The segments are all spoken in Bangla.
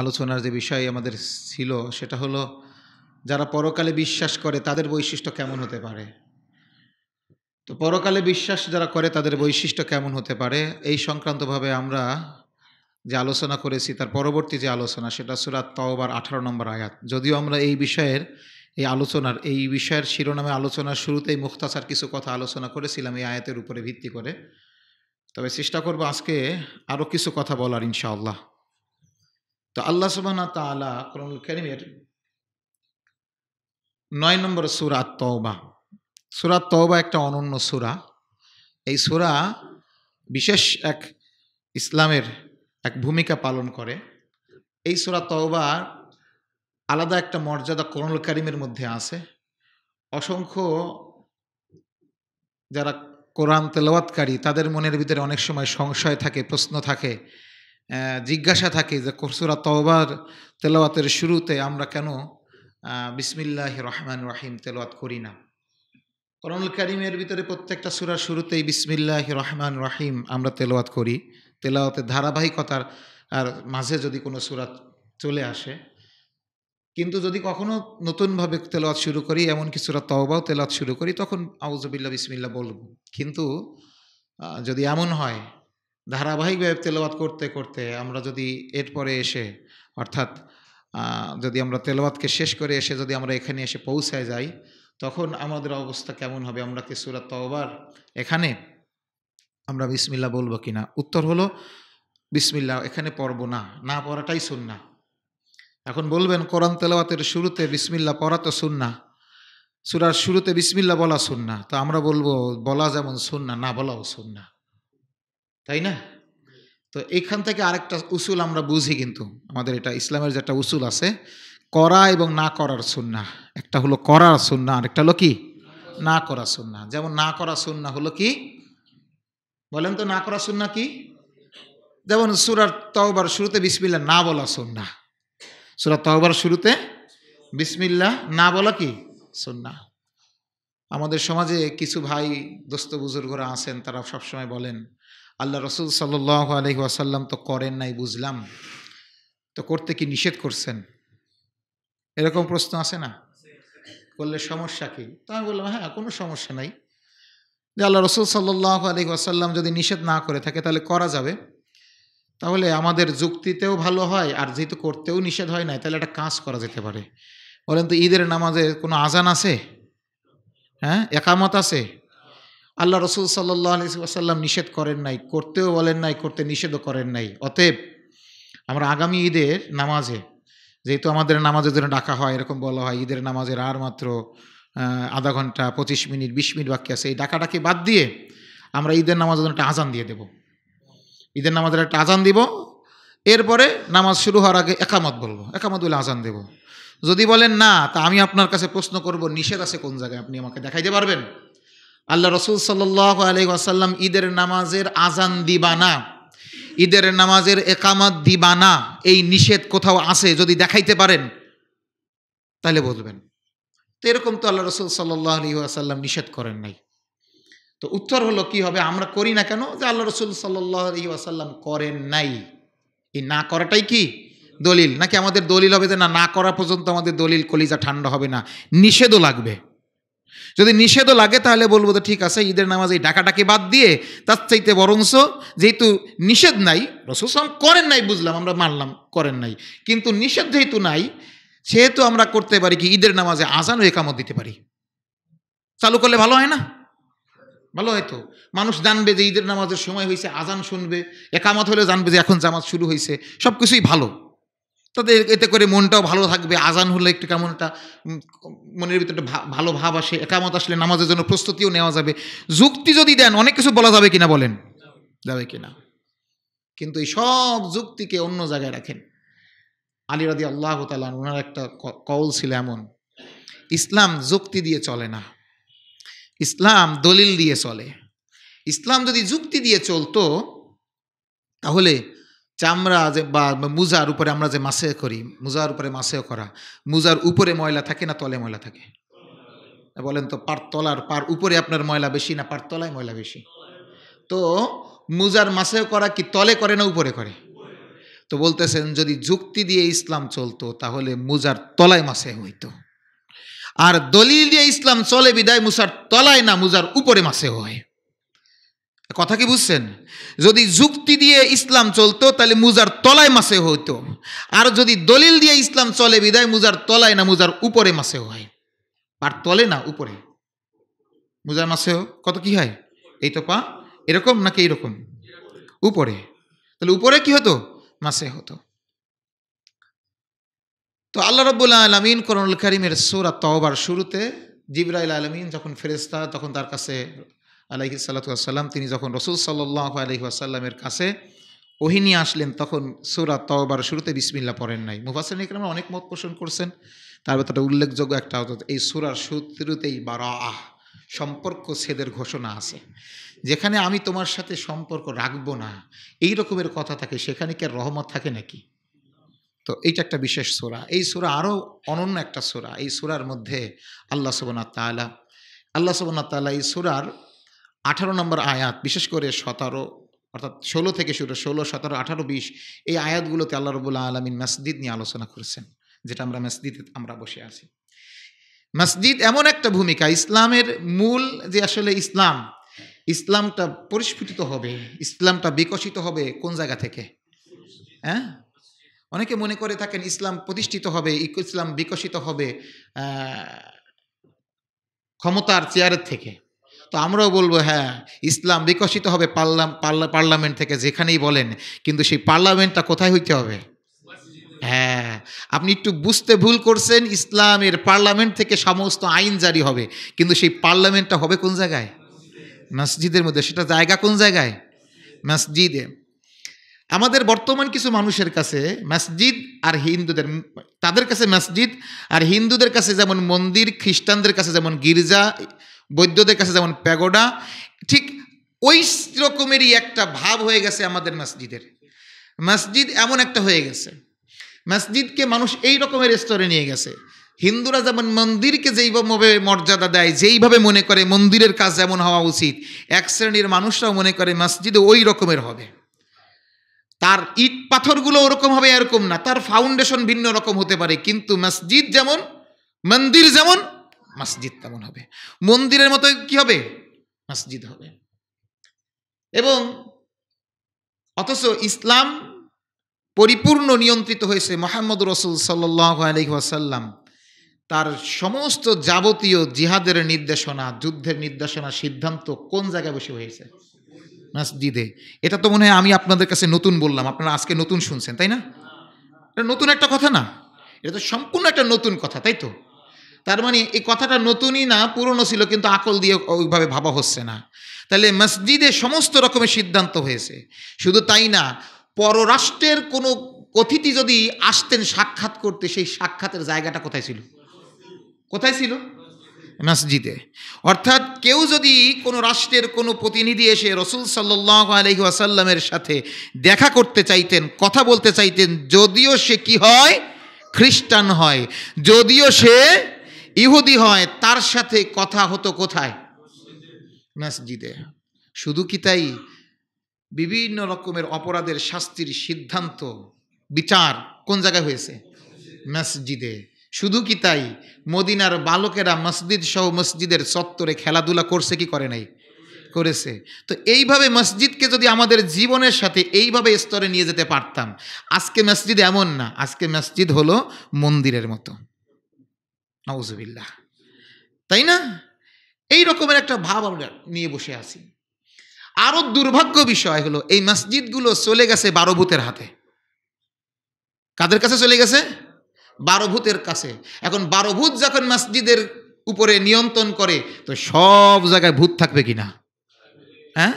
আলোচনার যে বিষয় আমাদের ছিল সেটা হলো যারা পরকালে বিশ্বাস করে তাদের বৈশিষ্ট্য কেমন হতে পারে তো পরকালে বিশ্বাস যারা করে তাদের বৈশিষ্ট্য কেমন হতে পারে এই সংক্রান্তভাবে আমরা যে আলোচনা করেছি তার পরবর্তী যে আলোচনা সেটা সুরাত তওবার আঠারো নম্বর আয়াত যদিও আমরা এই বিষয়ের এই আলোচনার এই বিষয়ের শিরোনামে আলোচনার শুরুতেই মুখতাসার কিছু কথা আলোচনা করেছিলাম এই আয়াতের উপরে ভিত্তি করে তবে চেষ্টা করব আজকে আরও কিছু কথা বলার ইনশাআল্লাহ তো আল্লাহ সুবাহ তালা করুল করিমের নয় নম্বর সুরা তওবা সুরা তওবা একটা অনন্য সুরা এই সুরা বিশেষ এক ইসলামের এক ভূমিকা পালন করে এই সুরা তওবা আলাদা একটা মর্যাদা করুল করিমের মধ্যে আছে অসংখ্য যারা কোরআন তেলাওয়াতকারী তাদের মনের ভিতরে অনেক সময় সংশয় থাকে প্রশ্ন থাকে জিজ্ঞাসা থাকে যে কোরসুরা তওবার তেলাওয়াতের শুরুতে আমরা কেন বিসমিল্লাহ রহমান রাহিম তেলাওয়াত করি না করণুল করিমের ভিতরে প্রত্যেকটা সুরার শুরুতেই বিসমিল্লাহ রহমান রাহিম আমরা তেলাওয়াত করি তেলাওয়াতের ধারাবাহিকতার আর মাঝে যদি কোনো সুরাত চলে আসে কিন্তু যদি কখনো নতুনভাবে তেলাওয়াত শুরু করি এমন কি সুরাত তওবাও তেলাওয়াত শুরু করি তখন আউজবিল্লা বিসমিল্লা বলব কিন্তু যদি এমন হয় ধারাবাহিকভাবে তেলবাদ করতে করতে আমরা যদি এরপরে এসে অর্থাৎ যদি আমরা তেলবাদকে শেষ করে এসে যদি আমরা এখানে এসে পৌঁছায় যাই তখন আমাদের অবস্থা কেমন হবে আমরা কি সুরাত তওবার এখানে আমরা বিসমিল্লা বলবো কি না উত্তর হলো বিসমিল্লা এখানে পড়ব না না পড়াটাই না এখন বলবেন কোরআন তেলাওয়াতের শুরুতে বিসমিল্লা পড়া তো না সুরার শুরুতে বিসমিল্লা বলা না তো আমরা বলবো বলা যেমন সুন্না না বলাও না তাই না তো এখান থেকে আরেকটা উসুল আমরা বুঝি কিন্তু আমাদের এটা ইসলামের যে একটা উসুল আছে করা এবং না করার সুন্না একটা হলো করার সুন্না আরেকটা হলো কি না করা সুন্না যেমন না করা সুন্না হলো কি বলেন তো না করা সুন্না কি যেমন সুরার তহবার শুরুতে বিসমিল্লা না বলা সুন্না সুরার তহবার শুরুতে বিসমিল্লা না বলা কি সুন্না আমাদের সমাজে কিছু ভাই দোস্ত বুজুর্গরা আছেন তারা সবসময় বলেন আল্লাহ রসুল সাল আলহি আসাল্লাম তো করেন নাই বুঝলাম তো করতে কি নিষেধ করছেন এরকম প্রশ্ন আছে না করলে সমস্যা কি তো আমি বললাম হ্যাঁ কোনো সমস্যা নাই যে আল্লাহ রসুল সাল্লাহ আলহি আসাল্লাম যদি নিষেধ না করে থাকে তাহলে করা যাবে তাহলে আমাদের যুক্তিতেও ভালো হয় আর যেহেতু করতেও নিষেধ হয় নাই তাহলে একটা কাজ করা যেতে পারে বলেন তো ঈদের নামাজে কোনো আজান আছে হ্যাঁ একামত আছে আল্লাহ রসুল সাল্লাহ নিষেধ করেন নাই করতেও বলেন নাই করতে নিষেধও করেন নাই অতএব আমরা আগামী ঈদের নামাজে যেহেতু আমাদের নামাজের জন্য ডাকা হয় এরকম বলা হয় ঈদের নামাজের আর মাত্র আধা ঘন্টা পঁচিশ মিনিট বিশ মিনিট বাকি আছে এই ডাকাটাকে বাদ দিয়ে আমরা ঈদের নামাজের জন্য একটা আজান দিয়ে দেব ঈদের নামাজের একটা আজান দিব এরপরে নামাজ শুরু হওয়ার আগে একামত বলবো একামত বলে আজান দেব যদি বলেন না তা আমি আপনার কাছে প্রশ্ন করব নিষেধ আছে কোন জায়গায় আপনি আমাকে দেখাইতে পারবেন আল্লাহ রসুল সাল্লাহ আলহি আসাল্লাম ঈদের নামাজের আজান দিবানা ঈদের নামাজের একামাত দিবানা এই নিষেধ কোথাও আছে যদি দেখাইতে পারেন তাহলে বলবেন তো এরকম তো আল্লাহ রসুল সাল্লাহ আলহি আসাল্লাম নিষেধ করেন নাই তো উত্তর হলো কি হবে আমরা করি না কেন যে আল্লাহ রসুল সাল্লাহ আলহি আসাল্লাম করেন নাই এই না করাটাই কি দলিল নাকি আমাদের দলিল হবে যে না না করা পর্যন্ত আমাদের দলিল কলিজা ঠান্ডা হবে না নিষেধও লাগবে যদি নিষেধও লাগে তাহলে বলবো তো ঠিক আছে ঈদের নামাজ এই ডাকাটাকে বাদ দিয়ে তার চাইতে বরংস যেহেতু নিষেধ নাই রসুসলাম করেন নাই বুঝলাম আমরা মানলাম করেন নাই কিন্তু নিষেধ যেহেতু নাই সেহেতু আমরা করতে পারি কি ঈদের নামাজে আজান ও একামত দিতে পারি চালু করলে ভালো হয় না ভালো হয় তো মানুষ জানবে যে ঈদের নামাজের সময় হয়েছে আজান শুনবে একামত হলে জানবে যে এখন জামাত শুরু হয়েছে সব কিছুই ভালো তাদের এতে করে মনটাও ভালো থাকবে আজান হলে একটু কেমন একটা মনের ভিতরে ভালো ভাব আসে একামত আসলে নামাজের জন্য প্রস্তুতিও নেওয়া যাবে যুক্তি যদি দেন অনেক কিছু বলা যাবে কিনা বলেন যাবে কিনা কিন্তু এই সব যুক্তিকে অন্য জায়গায় রাখেন আলী রাদি আল্লাহ তালান ওনার একটা কল ছিল এমন ইসলাম যুক্তি দিয়ে চলে না ইসলাম দলিল দিয়ে চলে ইসলাম যদি যুক্তি দিয়ে চলতো তাহলে চামড়া যে বা মোজার উপরে আমরা যে মাসে করি মোজার উপরে মাসেও করা মোজার উপরে ময়লা থাকে না তলে ময়লা থাকে বলেন তো পার তলার পার উপরে আপনার ময়লা বেশি না পার তলায় ময়লা বেশি তো মোজার মাসেও করা কি তলে করে না উপরে করে তো বলতেছেন যদি যুক্তি দিয়ে ইসলাম চলতো তাহলে মুজার তলায় মাসে হইতো আর দলিল দিয়ে ইসলাম চলে বিদায় মুসার তলায় না মুজার উপরে মাসে হয় কথা কি বুঝছেন যদি যুক্তি দিয়ে ইসলাম চলতো তাহলে মুজার তলায় মাসে হইতো আর যদি দলিল দিয়ে ইসলাম চলে বিদায় মুজার তলায় না মুজার উপরে মাসে হয় আর তলে না উপরে মুজার মাসেও কত কি হয় এই তো পা এরকম নাকি এইরকম উপরে তাহলে উপরে কি হতো মাসে হতো তো আল্লাহ রব্বুল্লা আলমিন করণুল করিমের সুরা তওবার শুরুতে জিব্রাইল আলমিন যখন ফেরেস্তা তখন তার কাছে আলহি সাল্লাম তিনি যখন রসুল সাল্লাহ আলহি আসাল্লামের কাছে ওহিনী আসলেন তখন সুরা তওবার শুরুতে বিসমিল্লা পড়েন নাই মুফাসিন ইকরাম অনেক মত পোষণ করছেন তার ব্যাপারটা উল্লেখযোগ্য একটা এই সুরার শুরুতেই বারা আহ সম্পর্ক ছেদের ঘোষণা আছে যেখানে আমি তোমার সাথে সম্পর্ক রাখবো না এই রকমের কথা থাকে সেখানে কি রহমত থাকে নাকি তো এইটা একটা বিশেষ সুরা এই সুরা আরও অনন্য একটা সুরা এই সুরার মধ্যে আল্লাহ সুবনা আল্লাহ সুবনা এই সুরার আঠারো নম্বর আয়াত বিশেষ করে সতেরো অর্থাৎ ষোলো থেকে শুরু ষোলো সতেরো আঠারো বিশ এই আয়াতগুলোতে আল্লাহ রবুল্লা আলমিন মসজিদ নিয়ে আলোচনা করেছেন যেটা আমরা মসজিদে আমরা বসে আছি মসজিদ এমন একটা ভূমিকা ইসলামের মূল যে আসলে ইসলাম ইসলামটা পরিস্ফুটিত হবে ইসলামটা বিকশিত হবে কোন জায়গা থেকে হ্যাঁ অনেকে মনে করে থাকেন ইসলাম প্রতিষ্ঠিত হবে ইসলাম বিকশিত হবে ক্ষমতার চেয়ারের থেকে তো আমরাও বলবো হ্যাঁ ইসলাম বিকশিত হবে পার্লাম পার্লামেন্ট থেকে যেখানেই বলেন কিন্তু সেই পার্লামেন্টটা কোথায় হইতে হবে হ্যাঁ আপনি একটু বুঝতে ভুল করছেন ইসলামের পার্লামেন্ট থেকে সমস্ত আইন জারি হবে কিন্তু সেই পার্লামেন্টটা হবে কোন জায়গায় মসজিদের মধ্যে সেটা জায়গা কোন জায়গায় মসজিদে আমাদের বর্তমান কিছু মানুষের কাছে মসজিদ আর হিন্দুদের তাদের কাছে মসজিদ আর হিন্দুদের কাছে যেমন মন্দির খ্রিস্টানদের কাছে যেমন গির্জা বৈদ্যদের কাছে যেমন প্যাগোডা ঠিক ওই রকমেরই একটা ভাব হয়ে গেছে আমাদের মসজিদের মসজিদ এমন একটা হয়ে গেছে মসজিদকে মানুষ এই রকমের স্তরে নিয়ে গেছে হিন্দুরা যেমন মন্দিরকে যেইভাবে মর্যাদা দেয় যেইভাবে মনে করে মন্দিরের কাজ যেমন হওয়া উচিত এক শ্রেণীর মানুষরাও মনে করে মসজিদে ওই রকমের হবে তার ইট পাথরগুলো ওরকম হবে এরকম না তার ফাউন্ডেশন ভিন্ন রকম হতে পারে কিন্তু মসজিদ যেমন মন্দির যেমন মসজিদ তেমন হবে মন্দিরের মতো কি হবে মসজিদ হবে এবং অথচ ইসলাম পরিপূর্ণ নিয়ন্ত্রিত হয়েছে মোহাম্মদ রসুল সাল্লাহ আলহিহাসাল্লাম তার সমস্ত যাবতীয় জিহাদের নির্দেশনা যুদ্ধের নির্দেশনা সিদ্ধান্ত কোন জায়গায় বসে হয়েছে মসজিদে এটা তো মনে হয় আমি আপনাদের কাছে নতুন বললাম আপনারা আজকে নতুন শুনছেন তাই না এটা নতুন একটা কথা না এটা তো সম্পূর্ণ একটা নতুন কথা তাই তো তার মানে এই কথাটা নতুনই না পুরনো ছিল কিন্তু আকল দিয়ে ওইভাবে ভাবা হচ্ছে না তাহলে মসজিদে সমস্ত রকমের সিদ্ধান্ত হয়েছে শুধু তাই না পররাষ্ট্রের কোনো অতিথি যদি আসতেন সাক্ষাৎ করতে সেই সাক্ষাতের জায়গাটা কোথায় ছিল কোথায় ছিল মসজিদে অর্থাৎ কেউ যদি কোনো রাষ্ট্রের কোনো প্রতিনিধি এসে রসুল সাল্লাহ আলহি আসাল্লামের সাথে দেখা করতে চাইতেন কথা বলতে চাইতেন যদিও সে কি হয় খ্রিস্টান হয় যদিও সে ইহুদি হয় তার সাথে কথা হতো কোথায় মসজিদে শুধু কি তাই বিভিন্ন রকমের অপরাধের শাস্তির সিদ্ধান্ত বিচার কোন জায়গায় হয়েছে মসজিদে শুধু কি তাই মদিনার বালকেরা মসজিদ সহ মসজিদের চত্বরে খেলাধুলা করছে কি করে নাই করেছে তো এইভাবে মসজিদকে যদি আমাদের জীবনের সাথে এইভাবে স্তরে নিয়ে যেতে পারতাম আজকে মসজিদ এমন না আজকে মসজিদ হলো মন্দিরের মতো নওয়াজবিল্লাহ তাই না এই রকমের একটা ভাব আমরা নিয়ে বসে আছি আরও দুর্ভাগ্য বিষয় হলো এই মসজিদগুলো চলে গেছে বারো ভূতের হাতে কাদের কাছে চলে গেছে বারো ভূতের কাছে এখন বারো ভূত যখন মসজিদের উপরে নিয়ন্ত্রণ করে তো সব জায়গায় ভূত থাকবে কিনা হ্যাঁ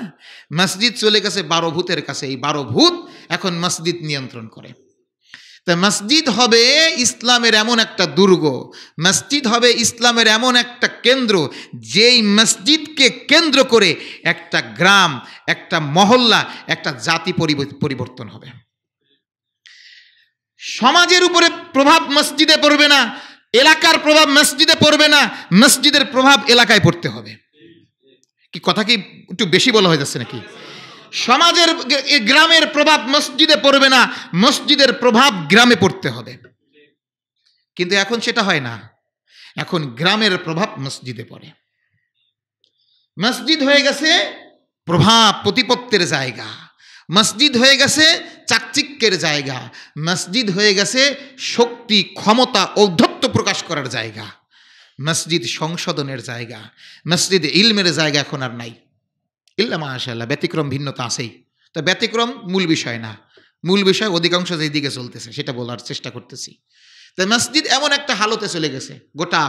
মসজিদ চলে গেছে বারো ভূতের কাছে এই বারো ভূত এখন মসজিদ নিয়ন্ত্রণ করে তা মসজিদ হবে ইসলামের এমন একটা দুর্গ মসজিদ হবে ইসলামের এমন একটা কেন্দ্র যেই মসজিদকে কেন্দ্র করে একটা গ্রাম একটা মহল্লা একটা জাতি পরিবর্তন হবে সমাজের উপরে প্রভাব মসজিদে পড়বে না এলাকার প্রভাব মসজিদে পড়বে না মসজিদের প্রভাব এলাকায় পড়তে হবে কি কথা কি একটু বেশি বলা হয়ে যাচ্ছে নাকি সমাজের গ্রামের প্রভাব মসজিদে পড়বে না মসজিদের প্রভাব গ্রামে পড়তে হবে কিন্তু এখন সেটা হয় না এখন গ্রামের প্রভাব মসজিদে পড়ে মসজিদ হয়ে গেছে প্রভাব প্রতিপত্তের জায়গা মসজিদ হয়ে গেছে চাকচিক্যের জায়গা মসজিদ হয়ে গেছে শক্তি ক্ষমতা ঔদ্ধত্য প্রকাশ করার জায়গা মসজিদ সংশোধনের জায়গা মসজিদ ইলমের জায়গা এখন আর নাই ইল্লা মাশাল্লাহ ব্যতিক্রম ভিন্নতা আছেই তো ব্যতিক্রম মূল বিষয় না মূল বিষয় অধিকাংশ যেই দিকে চলতেছে সেটা বলার চেষ্টা করতেছি তো মসজিদ এমন একটা হালতে চলে গেছে গোটা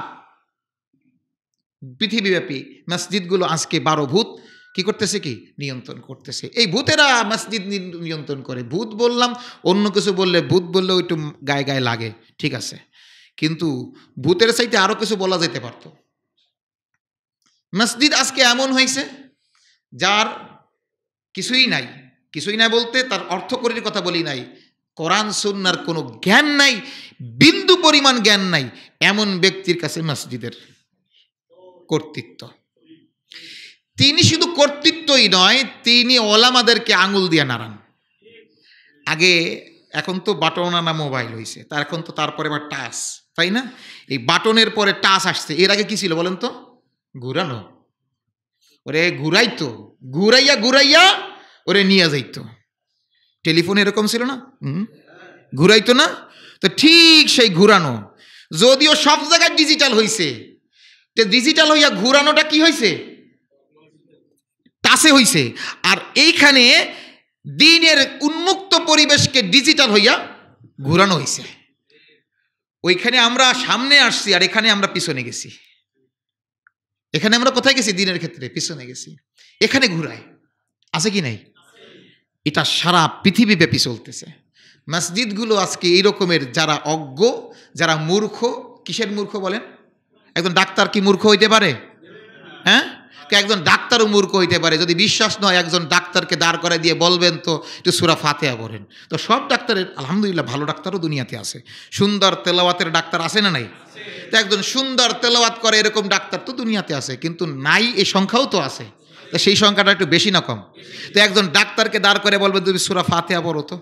পৃথিবীব্যাপী মসজিদগুলো আজকে বারো ভূত কি করতেছে কি নিয়ন্ত্রণ করতেছে এই ভূতেরা মসজিদ নিয়ন্ত্রণ করে ভূত বললাম অন্য কিছু বললে ভূত বললে একটু গায়ে গায়ে লাগে ঠিক আছে কিন্তু ভূতের সাইতে আরও কিছু বলা যেতে পারত মসজিদ আজকে এমন হয়েছে যার কিছুই নাই কিছুই নাই বলতে তার অর্থকরীর কথা বলি নাই কোরআন সুন্নার কোনো জ্ঞান নাই বিন্দু পরিমাণ জ্ঞান নাই এমন ব্যক্তির কাছে মসজিদের কর্তৃত্ব তিনি শুধু কর্তৃত্বই নয় তিনি ওলামাদেরকে আঙুল দিয়ে নাড়ান আগে এখন তো বাটন না মোবাইল হয়েছে তার এখন তো তারপরে আবার টাচ তাই না এই বাটনের পরে টাচ আসছে এর আগে কি ছিল বলেন তো ঘুরানো ওরে ঘুরাইতো ঘুরাইয়া ঘুরাইয়া ওরে নিয়ে যাইতো টেলিফোন এরকম ছিল না ঘুরাইতো না তো ঠিক সেই ঘুরানো যদিও সব জায়গায় ডিজিটাল হয়েছে তো ডিজিটাল হইয়া ঘুরানোটা কি হয়েছে তাসে হয়েছে আর এইখানে দিনের উন্মুক্ত পরিবেশকে ডিজিটাল হইয়া ঘুরানো হয়েছে ওইখানে আমরা সামনে আসছি আর এখানে আমরা পিছনে গেছি এখানে আমরা কোথায় গেছি দিনের ক্ষেত্রে পিছনে গেছি এখানে ঘুরায় আছে কি নাই এটা সারা পৃথিবীব্যাপী চলতেছে মসজিদগুলো আজকে এই রকমের যারা অজ্ঞ যারা মূর্খ কিসের মূর্খ বলেন একজন ডাক্তার কি মূর্খ হইতে পারে হ্যাঁ একজন ডাক্তারও মূর্খ হইতে পারে যদি বিশ্বাস নয় একজন ডাক্তারকে দাঁড় করে দিয়ে বলবেন তো একটু সুরা ফাতেহা পড়েন তো সব ডাক্তারের আলহামদুলিল্লাহ ভালো ডাক্তারও দুনিয়াতে আছে সুন্দর তেলাওয়াতের ডাক্তার আসে না নাই তো একজন সুন্দর তেলাওয়াত করে এরকম ডাক্তার তো দুনিয়াতে আছে কিন্তু নাই এই সংখ্যাও তো আছে তো সেই সংখ্যাটা একটু বেশি না কম তো একজন ডাক্তারকে দাঁড় করে বলবেন তুমি সুরা ফাতেহা পড়ো তো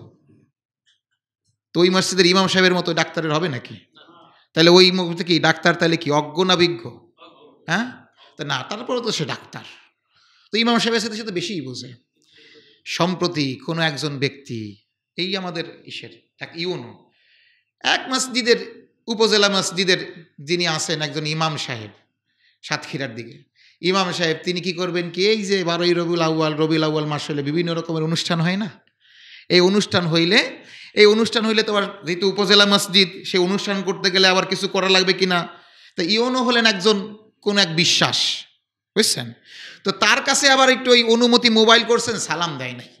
তো ওই মসজিদের ইমাম সাহেবের মতো ডাক্তারের হবে নাকি তাহলে ওই মুখ থেকে ডাক্তার তাহলে কি অজ্ঞ না বিজ্ঞ হ্যাঁ তো না তারপরে তো সে ডাক্তার তো ইমাম সাহেবের সাথে সে তো বেশিই বোঝে সম্প্রতি কোনো একজন ব্যক্তি এই আমাদের ইসের এক ইউনো এক মসজিদের উপজেলা মসজিদের যিনি আসেন একজন ইমাম সাহেব সাতক্ষীরার দিকে ইমাম সাহেব তিনি কি করবেন কি এই যে বারোই রবিউল আউ্য়াল রবিউল আউ্য়াল মাস হলে বিভিন্ন রকমের অনুষ্ঠান হয় না এই অনুষ্ঠান হইলে এই অনুষ্ঠান হইলে তোমার যেহেতু উপজেলা মসজিদ সেই অনুষ্ঠান করতে গেলে আবার কিছু করা লাগবে কি না তা ইউনো হলেন একজন কোন এক বিশ্বাস বুঝছেন তো তার কাছে আবার একটু ওই অনুমতি মোবাইল করছেন সালাম দেয় নাই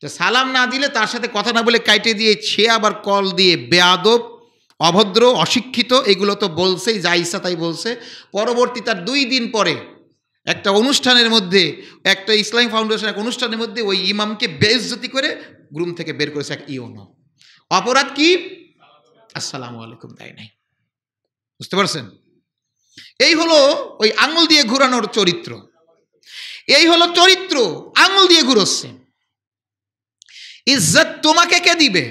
তো সালাম না দিলে তার সাথে কথা না বলে কাইটে দিয়ে সে আবার কল দিয়ে বেয়াদব অভদ্র অশিক্ষিত এগুলো তো বলছেই যা ইচ্ছা তাই বলছে পরবর্তী তার দুই দিন পরে একটা অনুষ্ঠানের মধ্যে একটা ইসলাম ফাউন্ডেশন এক অনুষ্ঠানের মধ্যে ওই ইমামকে বেজ্জতি করে গ্রুম থেকে বের করেছে এক ইওনো অপরাধ কি আসসালামু আলাইকুম তাই নাই বুঝতে পারছেন এই হলো ওই আঙুল দিয়ে ঘুরানোর চরিত্র এই হলো চরিত্র আঙুল দিয়ে ঘুরোচ্ছে ইজ্জত তোমাকে কে দিবে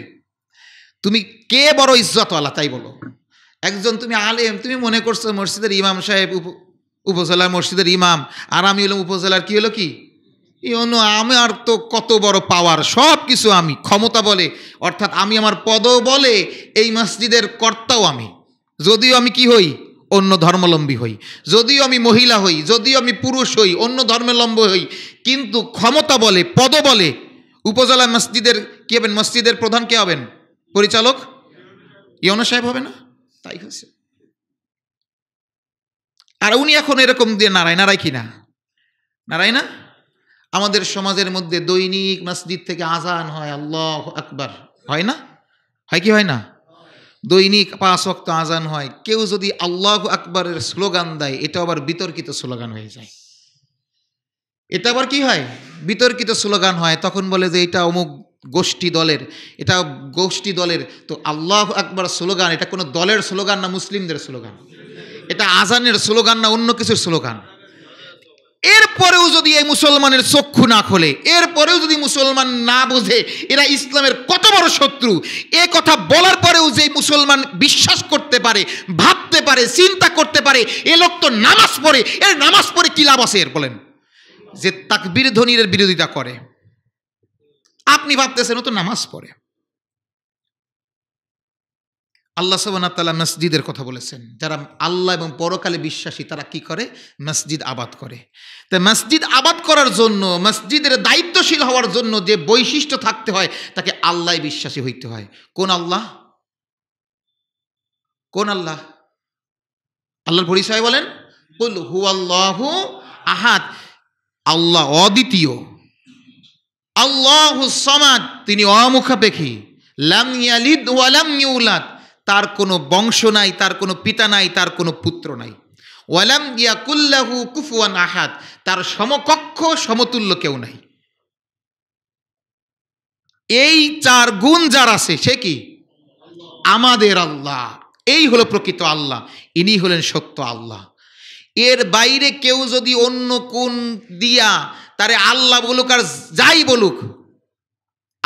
তুমি কে বড় ইজ্জতওয়ালা তাই বলো একজন তুমি আলেম তুমি মনে করছো মসজিদের ইমাম সাহেব উপজেলার মসজিদের ইমাম আর আমি হলাম উপজেলার কি হলো কি আমি আমার তো কত বড় পাওয়ার সব কিছু আমি ক্ষমতা বলে অর্থাৎ আমি আমার পদও বলে এই মসজিদের কর্তাও আমি যদিও আমি কি হই অন্য ধর্মলম্বী হই যদিও আমি মহিলা হই যদিও আমি পুরুষ হই অন্য ধর্মলম্বী হই কিন্তু ক্ষমতা বলে পদ বলে উপজেলা মসজিদের কী হবেন মসজিদের প্রধান কে হবেন পরিচালক ইয়ন সাহেব হবে না তাই হয়েছে আর উনি এখন এরকম দিয়ে নারায় নারায় কিনা নারায় না আমাদের সমাজের মধ্যে দৈনিক মসজিদ থেকে আজান হয় আল্লাহ আকবার হয় না হয় কি হয় না দৈনিক পাঁচ অক্ত আজান হয় কেউ যদি আল্লাহ আকবরের স্লোগান দেয় এটা আবার বিতর্কিত স্লোগান হয়ে যায় এটা আবার কি হয় বিতর্কিত স্লোগান হয় তখন বলে যে এটা অমুক গোষ্ঠী দলের এটা গোষ্ঠী দলের তো আল্লাহ আকবর স্লোগান এটা কোনো দলের স্লোগান না মুসলিমদের স্লোগান এটা আজানের স্লোগান না অন্য কিছুর স্লোগান এরপরেও যদি এই মুসলমানের চক্ষু না খোলে এরপরেও যদি মুসলমান না বোঝে এরা ইসলামের কত বড় শত্রু এ কথা বলার পরেও যে মুসলমান বিশ্বাস করতে পারে ভাবতে পারে চিন্তা করতে পারে এ লোক তো নামাজ পড়ে এর নামাজ পড়ে কী লাভ আছে এর বলেন যে তাকবীর ধ্বনির বিরোধিতা করে আপনি ভাবতেছেন ও তো নামাজ পড়ে আল্লাহ সাবানা তালা মসজিদের কথা বলেছেন যারা আল্লাহ এবং পরকালে বিশ্বাসী তারা কি করে মসজিদ আবাদ করে তো মসজিদ আবাদ করার জন্য মসজিদের দায়িত্বশীল হওয়ার জন্য যে বৈশিষ্ট্য থাকতে হয় তাকে আল্লাহ বিশ্বাসী হইতে হয় কোন আল্লাহ কোন আল্লাহ আল্লাহর পরিচয় বলেন হু আল্লাহ আহাদ আল্লাহ অদ্বিতীয় আল্লাহ সমাদ তিনি অমুখাপেক্ষী লাম ইয়ালিদ ওয়ালাম ইউলাদ তার কোনো বংশ নাই তার কোনো পিতা নাই তার কোনো পুত্র নাই ওয়ালাম ইয়াকুল্লাহু কুফুয়ান আহাদ তার সমকক্ষ সমতুল্য কেউ নাই এই চার গুণ যার আছে সে কি আমাদের আল্লাহ এই হলো প্রকৃত আল্লাহ ইনি হলেন সত্য আল্লাহ এর বাইরে কেউ যদি অন্য কোন দিয়া তারে আল্লাহ বলুক আর যাই বলুক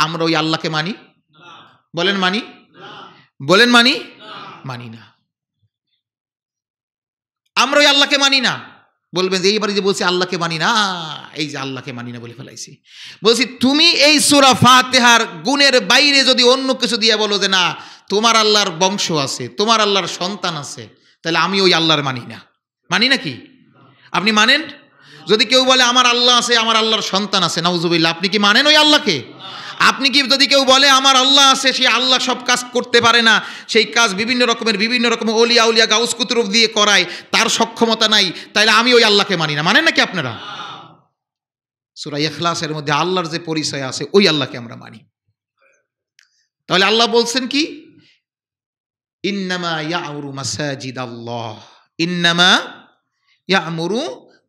আমরা ওই আল্লাহকে মানি বলেন মানি বলেন মানি মানি না আমরা ওই আল্লাহকে মানি না বলবেন যে এইবারে যে বলছি আল্লাহকে মানি না এই যে আল্লাহকে মানি না বলে ফেলাইছি বলছি তুমি এই সুরা ফাতেহার গুণের বাইরে যদি অন্য কিছু দিয়ে বলো যে না তোমার আল্লাহর বংশ আছে তোমার আল্লাহর সন্তান আছে তাহলে আমি ওই আল্লাহর মানি না মানি না কি আপনি মানেন যদি কেউ বলে আমার আল্লাহ আছে আমার আল্লাহর সন্তান আছে নাউজুবিল্লা আপনি কি মানেন ওই আল্লাহকে আপনি কি যদি কেউ বলে আমার আল্লাহ আছে সেই আল্লাহ সব কাজ করতে পারে না সেই কাজ বিভিন্ন রকমের বিভিন্ন রকম অলিয়া উলিয়া গাউস কুতুরুফ দিয়ে করায় তার সক্ষমতা নাই তাইলে আমি ওই আল্লাহকে মানি না মানেন নাকি আপনারা সুরাই এখলাসের মধ্যে আল্লাহর যে পরিচয় আছে ওই আল্লাহকে আমরা মানি তাহলে আল্লাহ বলছেন কি ইন্নামা ইন্নামা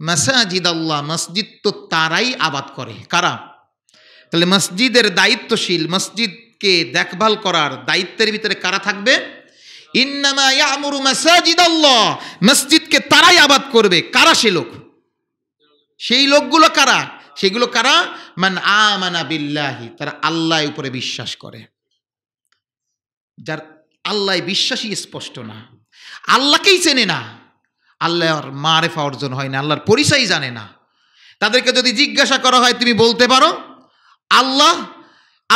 মাসাজিদ আল্লাহ মসজিদ তো তারাই আবাদ করে কারা তাহলে মসজিদের দায়িত্বশীল মসজিদকে দেখভাল করার দায়িত্বের ভিতরে কারা থাকবে আল্লাহ মসজিদকে তারাই আবাদ করবে কারা সে লোক সেই লোকগুলো কারা সেগুলো কারা মান আমানা বিল্লাহি তারা আল্লাহ উপরে বিশ্বাস করে যার আল্লাহ বিশ্বাসই স্পষ্ট না আল্লাহকেই চেনে না আল্লাহর মারেফা অর্জন হয় না আল্লাহর পরিচয় জানে না তাদেরকে যদি জিজ্ঞাসা করা হয় তুমি বলতে পারো আল্লাহ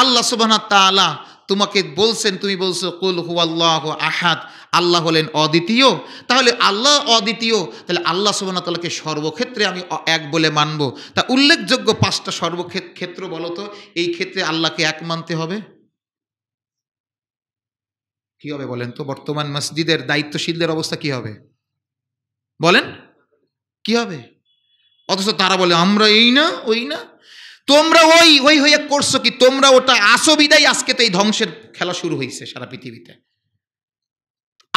আল্লাহ সুবাহ তালা তোমাকে বলছেন তুমি বলছো কুল হুয়াল্লাহ আহাদ আল্লাহ হলেন অদ্বিতীয় তাহলে আল্লাহ অদ্বিতীয় তাহলে আল্লাহ সুবাহ তালাকে সর্বক্ষেত্রে আমি এক বলে মানব তা উল্লেখযোগ্য পাঁচটা সর্বক্ষেত্র বলো তো এই ক্ষেত্রে আল্লাহকে এক মানতে হবে কি হবে বলেন তো বর্তমান মসজিদের দায়িত্বশীলদের অবস্থা কি হবে বলেন কি হবে অথচ তারা বলে আমরা এই না ওই না তোমরা ওই ওই হয়ে করছো কি তোমরা ওটা আসো বিদায় আজকে তো এই ধ্বংসের খেলা শুরু হয়েছে সারা পৃথিবীতে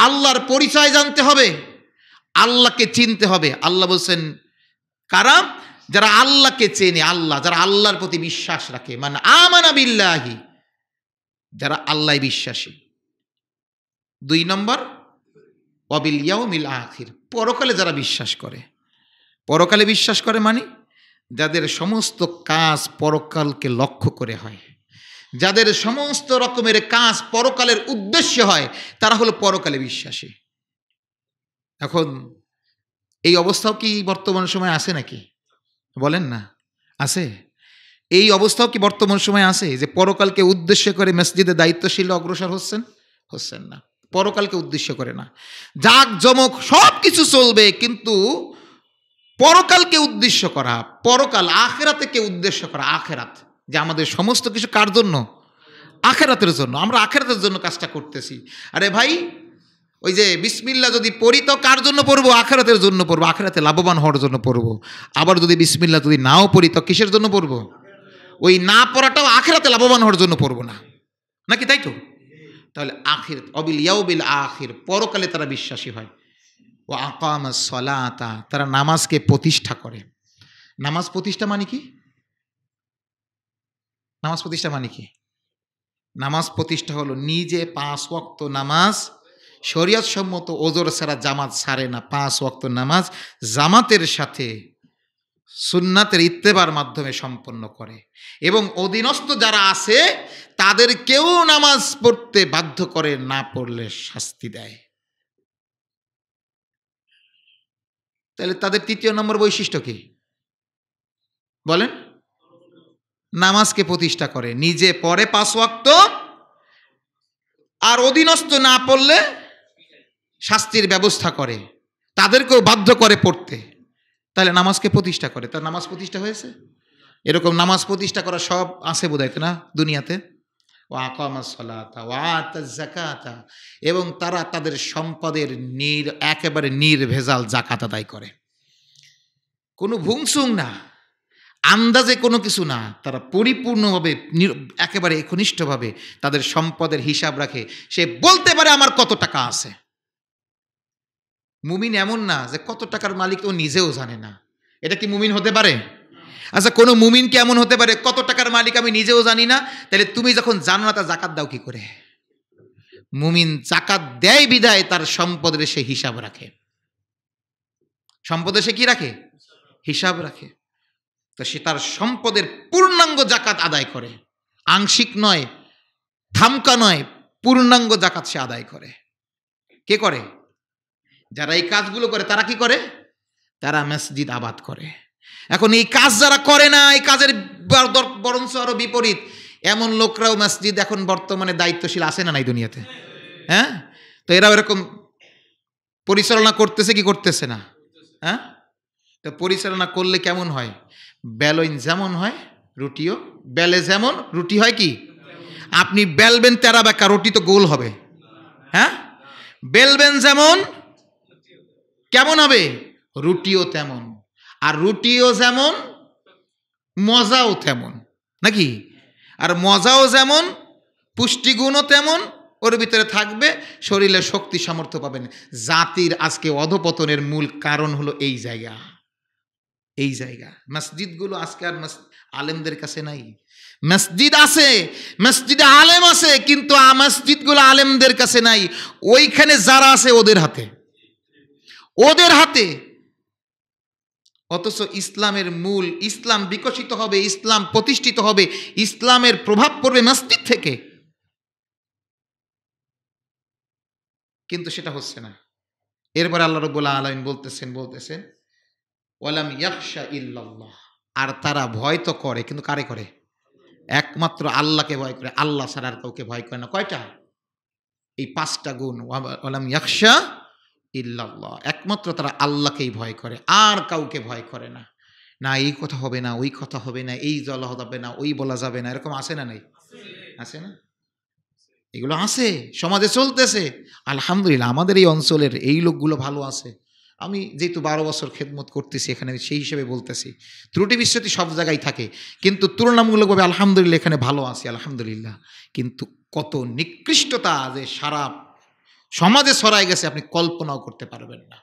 আল্লাহর পরিচয় জানতে হবে আল্লাহকে চিনতে হবে আল্লাহ বলছেন কারা যারা আল্লাহকে চেনে আল্লাহ যারা আল্লাহর প্রতি বিশ্বাস রাখে মানে আমানা বিল্লাহি যারা আল্লাহ বিশ্বাসী দুই নম্বর অবিল মিল আখির পরকালে যারা বিশ্বাস করে পরকালে বিশ্বাস করে মানে যাদের সমস্ত কাজ পরকালকে লক্ষ্য করে হয় যাদের সমস্ত রকমের কাজ পরকালের উদ্দেশ্য হয় তারা হলো পরকালে বিশ্বাসী এখন এই অবস্থাও কি বর্তমান সময় আছে নাকি বলেন না আছে এই অবস্থাও কি বর্তমান সময় আছে যে পরকালকে উদ্দেশ্য করে মসজিদে দায়িত্বশীল অগ্রসর হচ্ছেন হচ্ছেন না পরকালকে উদ্দেশ্য করে না জাক জমক সব কিছু চলবে কিন্তু পরকালকে উদ্দেশ্য করা পরকাল আখেরাতে কে উদ্দেশ্য করা আখেরাত যে আমাদের সমস্ত কিছু কার জন্য আখেরাতের জন্য আমরা আখেরাতের জন্য কাজটা করতেছি আরে ভাই ওই যে বিসমিল্লা যদি পড়ি তো কার জন্য পড়বো আখেরাতের জন্য পড়বো আখেরাতে লাভবান হওয়ার জন্য পড়বো আবার যদি বিসমিল্লা যদি নাও পড়ি তো কিসের জন্য পড়বো ওই না পড়াটাও আখেরাতে লাভবান হওয়ার জন্য পড়বো না নাকি তাই তো তাহলে আখির অবিল ইয়াউবিল আখির পরকালে তারা বিশ্বাসী হয় ও আকাম সলাতা তারা নামাজকে প্রতিষ্ঠা করে নামাজ প্রতিষ্ঠা মানে কি নামাজ প্রতিষ্ঠা মানে কি নামাজ প্রতিষ্ঠা হলো নিজে পাঁচ ওয়াক্ত নামাজ শরিয়ত সম্মত ওজোর সারা জামাত সারে না পাঁচ ওয়াক্ত নামাজ জামাতের সাথে সুন্নাতের ইত্তেবার মাধ্যমে সম্পন্ন করে এবং অধীনস্থ যারা আছে তাদের কেউ নামাজ পড়তে বাধ্য করে না পড়লে শাস্তি দেয় তাহলে তাদের তৃতীয় নম্বর বৈশিষ্ট্য কি বলেন নামাজকে প্রতিষ্ঠা করে নিজে পরে পাঁচ ওয়াক্ত আর অধীনস্থ না পড়লে শাস্তির ব্যবস্থা করে তাদেরকেও বাধ্য করে পড়তে তাহলে নামাজকে প্রতিষ্ঠা করে তার নামাজ প্রতিষ্ঠা হয়েছে এরকম নামাজ প্রতিষ্ঠা করা সব আছে বোধ না দুনিয়াতে ও আকামা সলাতা ও জাকাতা এবং তারা তাদের সম্পদের নির একেবারে নির্ভেজাল জাকাত আদায় করে কোনো ভুংসুং না আন্দাজে কোনো কিছু না তারা পরিপূর্ণভাবে একেবারে একনিষ্ঠভাবে তাদের সম্পদের হিসাব রাখে সে বলতে পারে আমার কত টাকা আছে মুমিন এমন না যে কত টাকার মালিক ও নিজেও জানে না এটা কি মুমিন হতে পারে আচ্ছা কোনো মুমিন কি এমন হতে পারে কত টাকার মালিক আমি নিজেও জানি না তাহলে তুমি যখন জানো না তা জাকাত দাও কি করে মুমিন জাকাত দেয় বিদায় তার সম্পদের সে হিসাব রাখে সম্পদে সে কি রাখে হিসাব রাখে তো সে তার সম্পদের পূর্ণাঙ্গ জাকাত আদায় করে আংশিক নয় থামকা নয় পূর্ণাঙ্গ জাকাত সে আদায় করে কে করে যারা এই কাজগুলো করে তারা কি করে তারা মসজিদ আবাদ করে এখন এই কাজ যারা করে না এই কাজের বরঞ্চ আরও বিপরীত এমন লোকরাও মসজিদ এখন বর্তমানে দায়িত্বশীল আসে না নাই দুনিয়াতে হ্যাঁ তো এরাও এরকম পরিচালনা করতেছে কি করতেছে না হ্যাঁ তো পরিচালনা করলে কেমন হয় বেলইন যেমন হয় রুটিও বেলে যেমন রুটি হয় কি আপনি বেলবেন তেরা বেকা রুটি তো গোল হবে হ্যাঁ বেলবেন যেমন কেমন হবে রুটিও তেমন আর রুটিও যেমন মজাও তেমন নাকি আর মজাও যেমন পুষ্টিগুণও তেমন ওর ভিতরে থাকবে শরীরে শক্তি সামর্থ্য পাবেন জাতির আজকে অধপতনের মূল কারণ হলো এই জায়গা এই জায়গা মসজিদগুলো আজকে আর আলেমদের কাছে নাই মসজিদ আছে মসজিদে আলেম আছে কিন্তু মসজিদগুলো আলেমদের কাছে নাই ওইখানে যারা আছে ওদের হাতে ওদের হাতে অথচ ইসলামের মূল ইসলাম বিকশিত হবে ইসলাম প্রতিষ্ঠিত হবে ইসলামের প্রভাব পড়বে মাস্তিক থেকে কিন্তু সেটা হচ্ছে না এরপর আল্লাহ রবুল্লা আলমিন বলতেছেন বলতেছেন ওয়ালাম ইয়াকশা ইল্লাল্লাহ আর তারা ভয় তো করে কিন্তু কারে করে একমাত্র আল্লাহকে ভয় করে আল্লাহ ছাড়া আর কাউকে ভয় করে না কয়টা এই পাঁচটা গুণ ওয়ালাম ইয়াকশা ইল্লাল্লাহ একমাত্র তারা আল্লাহকেই ভয় করে আর কাউকে ভয় করে না না এই কথা হবে না ওই কথা হবে না এই জলা হবে না ওই বলা যাবে না এরকম আছে না নাই আছে না এগুলো আছে সমাজে চলতেছে আলহামদুলিল্লাহ আমাদের এই অঞ্চলের এই লোকগুলো ভালো আছে আমি যেহেতু বারো বছর খেদমত করতেছি এখানে সেই হিসেবে বলতেছি ত্রুটি বিশ্রুতি সব জায়গায় থাকে কিন্তু তুলনামূলকভাবে আলহামদুলিল্লাহ এখানে ভালো আছি আলহামদুলিল্লাহ কিন্তু কত নিকৃষ্টতা যে সারা সমাজে সরাই গেছে আপনি কল্পনাও করতে পারবেন না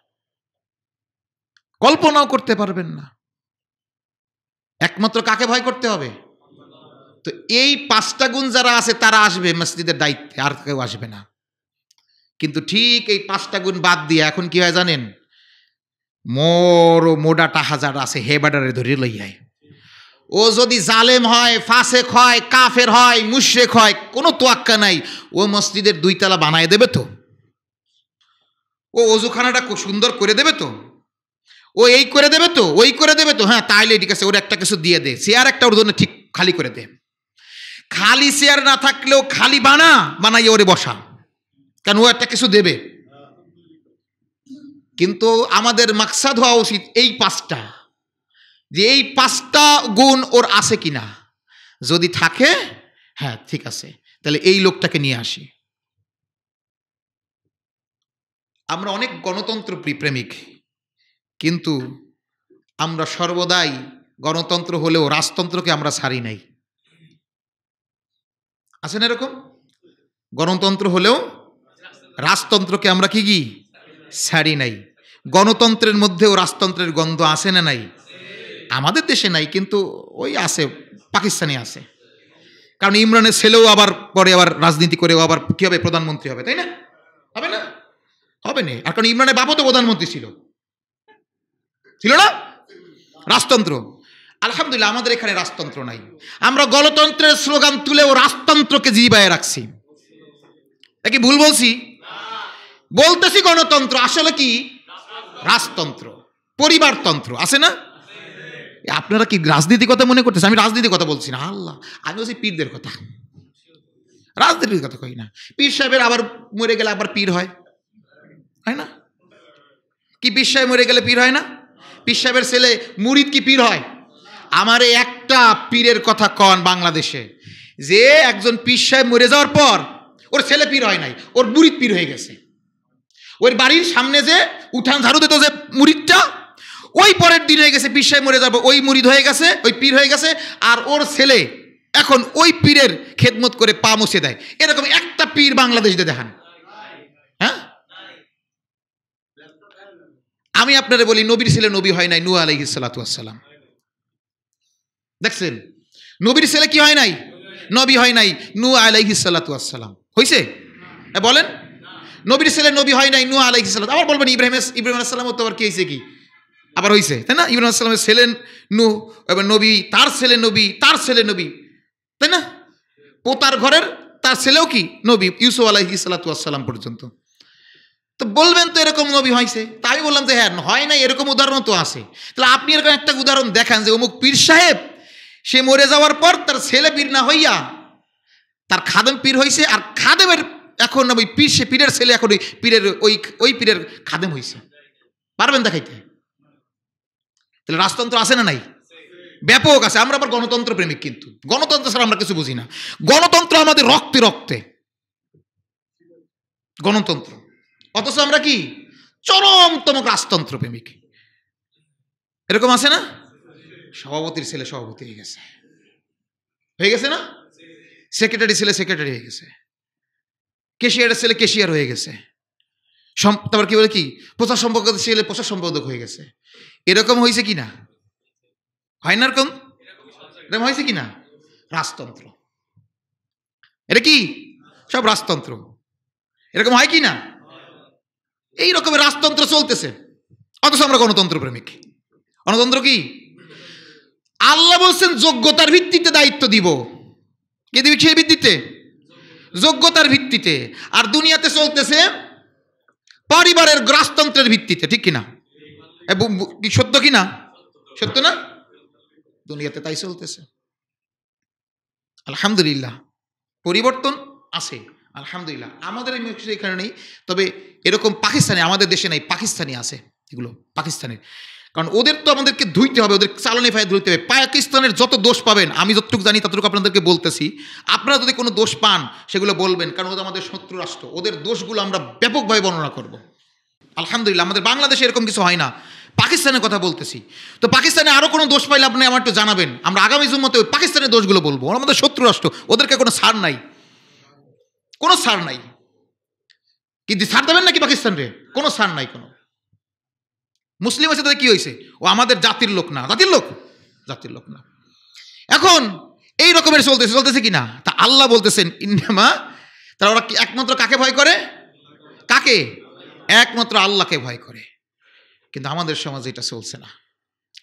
কল্পনাও করতে পারবেন না একমাত্র কাকে ভয় করতে হবে তো এই পাঁচটা গুণ যারা আছে তারা আসবে মসজিদের দায়িত্বে আর কেউ আসবে না কিন্তু ঠিক এই পাঁচটা গুণ বাদ দিয়ে এখন কি হয় জানেন মোর মোডাটা হাজার আছে হেবাডারে ধরে লইয়ায় ও যদি জালেম হয় ফাসেক হয় কাফের হয় মুশেক হয় কোনো তোয়াক্কা নাই ও মসজিদের দুই তালা বানায় দেবে তো ও অজুখানাটা সুন্দর করে দেবে তো ও এই করে দেবে তো ওই করে দেবে তো হ্যাঁ তাইলে ঠিক আছে ওর একটা কিছু দিয়ে দে চেয়ার একটা ওর জন্য ঠিক খালি করে দে খালি চেয়ার না থাকলেও খালি বানা বানাই ওরে বসা কেন ও একটা কিছু দেবে কিন্তু আমাদের মাকসাদ হওয়া উচিত এই পাঁচটা যে এই পাঁচটা গুণ ওর আছে কিনা যদি থাকে হ্যাঁ ঠিক আছে তাহলে এই লোকটাকে নিয়ে আসি আমরা অনেক গণতন্ত্র প্রিপ্রেমিক কিন্তু আমরা সর্বদাই গণতন্ত্র হলেও রাজতন্ত্রকে আমরা ছাড়ি নাই না এরকম গণতন্ত্র হলেও রাজতন্ত্রকে আমরা কি কি ছাড়ি নাই গণতন্ত্রের মধ্যেও রাজতন্ত্রের গন্ধ আসে না নাই আমাদের দেশে নাই কিন্তু ওই আছে পাকিস্তানে আছে কারণ ইমরানের ছেলেও আবার পরে আবার রাজনীতি করেও আবার কী হবে প্রধানমন্ত্রী হবে তাই না হবে না হবে না আর কারণ ইমরানের বাবা তো প্রধানমন্ত্রী ছিল ছিল না রাজতন্ত্র আলহামদুলিল্লাহ আমাদের এখানে রাজতন্ত্র নাই আমরা গণতন্ত্রের স্লোগান তুলেও রাজতন্ত্রকে জিবায় রাখছি নাকি ভুল বলছি বলতেছি গণতন্ত্র আসলে কি রাজতন্ত্র পরিবারতন্ত্র আছে না আপনারা কি রাজনীতির কথা মনে করতেছে আমি রাজনীতির কথা বলছি না আল্লাহ আমি বলছি পীরদের কথা রাজনীতির কথা কই না পীর সাহেবের আবার মরে গেলে আবার পীর হয় হয় না কি বিশ্বায় মরে গেলে পীর হয় না পীর ছেলে মুরিদ কি পীর হয় আমার একটা পীরের কথা কন বাংলাদেশে যে একজন পীর মরে যাওয়ার পর ওর ছেলে পীর হয় নাই ওর মুরিদ পীর হয়ে গেছে ওর বাড়ির সামনে যে উঠান ঝাড়ু দিত যে মুরিদটা ওই পরের দিন হয়ে গেছে পীর মরে যাবো ওই মুরিদ হয়ে গেছে ওই পীর হয়ে গেছে আর ওর ছেলে এখন ওই পীরের খেদমত করে পা মুছে দেয় এরকম একটা পীর বাংলাদেশে দেখান আমি আপনারা বলি নবীর ছেলে নবী হয় নাই নু আলহি সালাতাম দেখছেন নবীর ছেলে কি হয় নাই নবী হয় নাই নু আলহি সালাতাম হয়েছে বলেন নবীর ছেলে নবী হয় নাই নু আলহি সালাত আবার বলবেন ইব্রাহিম ইব্রাহিম আসসালামও তো আবার কি হয়েছে কি আবার হয়েছে তাই না ইব্রাহিম আসসালামের ছেলে নু এবার নবী তার ছেলে নবী তার ছেলে নবী তাই না পোতার ঘরের তার ছেলেও কি নবী ইউসুফ আলহি সালাতাম পর্যন্ত তো বলবেন তো এরকম নবী হয়েছে তা আমি বললাম যে হ্যাঁ হয় না এরকম উদাহরণ তো আছে তাহলে আপনি এরকম একটা উদাহরণ দেখান যে অমুক পীর সাহেব সে মরে যাওয়ার পর তার ছেলে পীর না হইয়া তার খাদেম পীর হয়েছে আর খাদেমের এখন ওই পীর সে পীরের ছেলে এখন ওই পীরের ওই ওই পীরের খাদেম হয়েছে পারবেন দেখাইতে তাহলে রাজতন্ত্র আছে না নাই ব্যাপক আছে আমরা আবার গণতন্ত্র প্রেমিক কিন্তু গণতন্ত্র ছাড়া আমরা কিছু বুঝি না গণতন্ত্র আমাদের রক্তে রক্তে গণতন্ত্র অথচ আমরা কি চরমতম রাজতন্ত্র প্রেমিক এরকম আছে না সভাপতির ছেলে সভাপতি হয়ে গেছে হয়ে গেছে না সেক্রেটারি ছেলে সেক্রেটারি হয়ে গেছে কেশিয়ারের ছেলে কেশিয়ার হয়ে গেছে তারপর কি বলে কি প্রচার সম্পর্ক ছেলে প্রচার সম্পাদক হয়ে গেছে এরকম হয়েছে কি না হয় না এরকম এরকম হয়েছে কি না রাজতন্ত্র এটা কি সব রাজতন্ত্র এরকম হয় কি না এই রকমের রাজতন্ত্র চলতেছে অথচ আমরা গণতন্ত্র প্রেমিক গণতন্ত্র কি আল্লাহ বলছেন যোগ্যতার ভিত্তিতে দায়িত্ব দিব কে দিবি সেই ভিত্তিতে যোগ্যতার ভিত্তিতে আর দুনিয়াতে চলতেছে পরিবারের গ্রাসতন্ত্রের ভিত্তিতে ঠিক কিনা সত্য কিনা সত্য না দুনিয়াতে তাই চলতেছে আলহামদুলিল্লাহ পরিবর্তন আছে আলহামদুলিল্লাহ আমাদের এই মিউজিক এখানে নেই তবে এরকম পাকিস্তানে আমাদের দেশে নেই পাকিস্তানি আছে এগুলো পাকিস্তানের কারণ ওদের তো আমাদেরকে ধুইতে হবে ওদের চালনে ফায় ধুইতে হবে পাকিস্তানের যত দোষ পাবেন আমি যতটুকু জানি ততটুকু আপনাদেরকে বলতেছি আপনারা যদি কোনো দোষ পান সেগুলো বলবেন কারণ ওদের আমাদের শত্রু রাষ্ট্র ওদের দোষগুলো আমরা ব্যাপকভাবে বর্ণনা করব আলহামদুলিল্লাহ আমাদের বাংলাদেশে এরকম কিছু হয় না পাকিস্তানের কথা বলতেছি তো পাকিস্তানে আরও কোনো দোষ পাইলে আপনি আমার একটু জানাবেন আমরা আগামী মতে ওই পাকিস্তানের দোষগুলো বলবো আমাদের শত্রু রাষ্ট্র ওদেরকে কোনো ছাড় নাই কোনো সার নাই কিন্তু সার দেবেন নাকি পাকিস্তানরে কোনো সার নাই কোনো মুসলিম আছে তাদের কি হয়েছে ও আমাদের জাতির লোক না জাতির লোক জাতির লোক না এখন এই রকমের চলতেছে চলতেছে কি না তা আল্লাহ বলতেছেন ইন্নামা তারা ওরা একমাত্র কাকে ভয় করে কাকে একমাত্র আল্লাহকে ভয় করে কিন্তু আমাদের সমাজে এটা চলছে না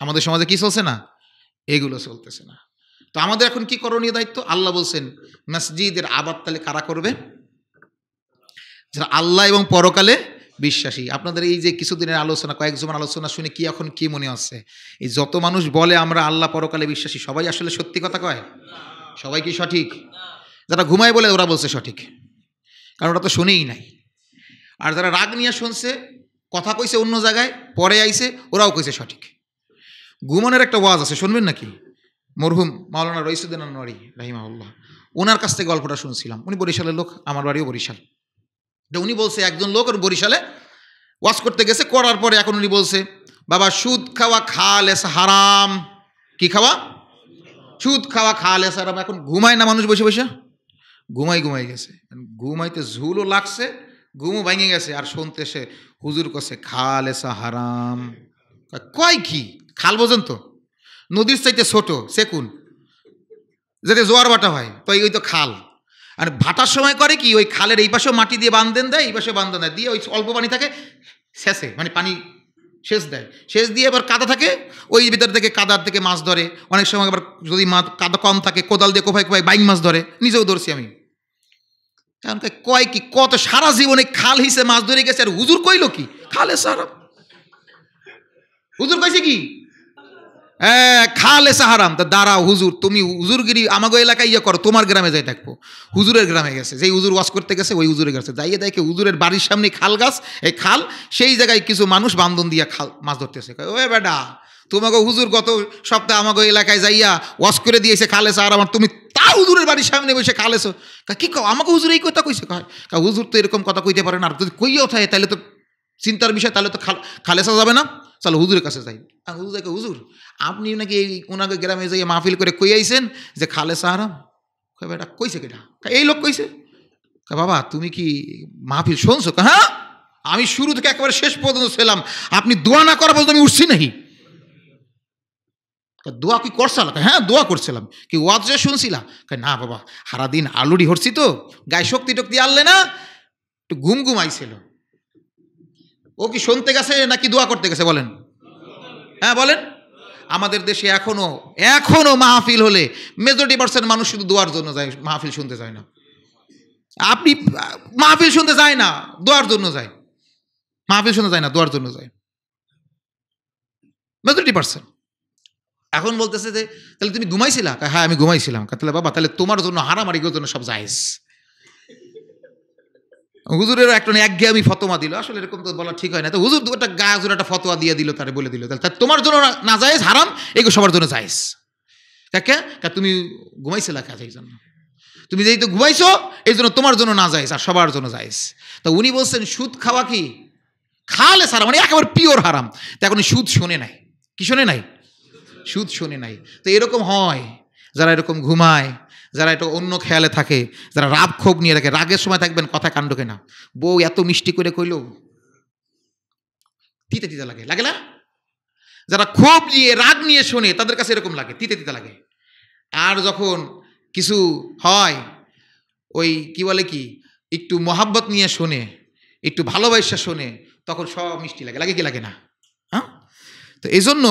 আমাদের সমাজে কি চলছে না এগুলো চলতেছে না তো আমাদের এখন কি করণীয় দায়িত্ব আল্লাহ বলছেন মসজিদের আবাদ তাহলে কারা করবে যারা আল্লাহ এবং পরকালে বিশ্বাসী আপনাদের এই যে কিছুদিনের আলোচনা কয়েকজন আলোচনা শুনে কি এখন কি মনে হচ্ছে এই যত মানুষ বলে আমরা আল্লাহ পরকালে বিশ্বাসী সবাই আসলে সত্যি কথা কয় সবাই কি সঠিক যারা ঘুমায় বলে ওরা বলছে সঠিক কারণ ওরা তো শুনেই নাই আর যারা রাগ নিয়ে শুনছে কথা কইছে অন্য জায়গায় পরে আইছে ওরাও কইছে সঠিক ঘুমানোর একটা ওয়াজ আছে শুনবেন নাকি মরহুম মাওলানা রইসুদ্দিন আনোয়ারি রাহিমাউল্লাহ ওনার কাছ থেকে গল্পটা শুনছিলাম উনি বরিশালের লোক আমার বাড়িও বরিশাল উনি বলছে একজন লোক বরিশালে ওয়াশ করতে গেছে করার পরে এখন উনি বলছে বাবা সুদ খাওয়া এস হারাম কি খাওয়া সুদ খাওয়া এস হারাম এখন ঘুমায় না মানুষ বসে বসে ঘুমাই ঘুমাই গেছে ঘুমাইতে ঝুলও লাগছে ঘুমও ভাঙে গেছে আর শুনতে সে হুজুর খাল এসা হারাম কয় কি খাল বোঝেন তো নদীর চাইতে ছোট সেকুন যাতে জোয়ার ভাটা হয় তো ওই তো খাল আর ভাটার সময় করে কি ওই খালের এই পাশেও মাটি দিয়ে বান্ধেন দেয় এই পাশে বান্ধন দেয় দিয়ে ওই অল্প পানি থাকে শেষে মানে পানি শেষ দেয় সেচ দিয়ে আবার কাদা থাকে ওই ভিতর থেকে কাদার থেকে মাছ ধরে অনেক সময় আবার যদি মাছ কাদা কম থাকে কোদাল দিয়ে কোপায় কোপায় বাইক মাছ ধরে নিজেও ধরছি আমি কারণ কয় কি কত সারা জীবনে খাল হিসে মাছ ধরে গেছে আর হুজুর কইল কি খালে সারা হুজুর কইছে কি হ্যাঁ খালে সাহারাম তা দাঁড়াও হুজুর তুমি হুজুরগিরি আমাগো এলাকায় ইয়ে করো তোমার গ্রামে যাই থাকবো হুজুরের গ্রামে গেছে যেই হুজুর ওয়াশ করতে গেছে ওই হুজুরের গেছে যাইয়ে দেখে হুজুরের বাড়ির সামনে খাল গাছ এই খাল সেই জায়গায় কিছু মানুষ বান্ধন দিয়া খাল মাছ ধরতেছে ও বেডা তোমাকে হুজুর গত সপ্তাহে আমাকে এলাকায় যাইয়া ওয়াশ করে দিয়েছে খালে আর আমার তুমি তা হুজুরের বাড়ির সামনে বসে খালেছো কি কো আমাকে হুজুর এই কথা কইছে কয় হুজুর তো এরকম কথা কইতে পারে না আর যদি কইও থাকে তাহলে তো চিন্তার বিষয় তাহলে তো খালেসা যাবে না তাহলে হুজুরের কাছে যাই দেখে হুজুর আপনি নাকি এই ওনাকে গ্রামে যাই মাহফিল করে কই আইসেন যে খালেসা হারাম এটা কইছে কেটা এই লোক কইছে বাবা তুমি কি মাহফিল শুনছো হ্যাঁ আমি শুরু থেকে একেবারে শেষ পর্যন্ত ছিলাম আপনি দোয়া না করা পর্যন্ত আমি উঠছি নাহি দোয়া কি করছাল হ্যাঁ দোয়া করছিলাম কি ওয়াজ যে শুনছিলাম না বাবা সারাদিন আলুড়ি হরছি তো গায়ে শক্তি টক্তি আনলে না একটু ঘুম ঘুম আইছিল ও কি শুনতে গেছে নাকি দোয়া করতে গেছে বলেন হ্যাঁ বলেন আমাদের দেশে এখনও এখনও মাহফিল হলে মেজরিটি পার্সেন্ট মানুষ শুধু দোয়ার জন্য যায় মাহফিল শুনতে যায় না আপনি মাহফিল শুনতে যায় না দোয়ার জন্য যায় মাহফিল শুনতে যায় না দোয়ার জন্য যায় মেজরিটি পার্সেন্ট এখন বলতেছে যে তাহলে তুমি ঘুমাইছিলা হ্যাঁ আমি ঘুমাইছিলাম তাহলে বাবা তাহলে তোমার জন্য হারামারিগুলোর জন্য সব জায়েজ হুজুরের একটা আমি ফতোয়া দিল আসলে এরকম তো বলা ঠিক হয় না তো হুজুর একটা গা হুজুর একটা ফতোয়া দিয়ে দিল তারে বলে দিল তাহলে তোমার জন্য না জায়েজ হারাম এগুলো সবার জন্য জায়েজ কাকে কা তুমি ঘুমাইছিলা কাজ এই জন্য তুমি যেই তো ঘুমাইছো এই জন্য তোমার জন্য না যাইস আর সবার জন্য যাইস তা উনি বলছেন সুদ খাওয়া কি খালে সারা মানে একেবারে পিওর হারাম তা এখন সুদ শোনে নাই কি শোনে নাই সুদ শোনে নাই তো এরকম হয় যারা এরকম ঘুমায় যারা এটা অন্য খেয়ালে থাকে যারা রাগ ক্ষোভ নিয়ে রাখে রাগের সময় থাকবেন কথা কাণ্ডকে না বউ এত মিষ্টি করে কইল তিতে তিতে লাগে লাগে না যারা ক্ষোভ নিয়ে রাগ নিয়ে শোনে তাদের কাছে এরকম লাগে তিতে তিতে লাগে আর যখন কিছু হয় ওই কি বলে কি একটু মহাব্বত নিয়ে শোনে একটু ভালোবাসা শোনে তখন সব মিষ্টি লাগে লাগে কি লাগে না হ্যাঁ তো এই জন্য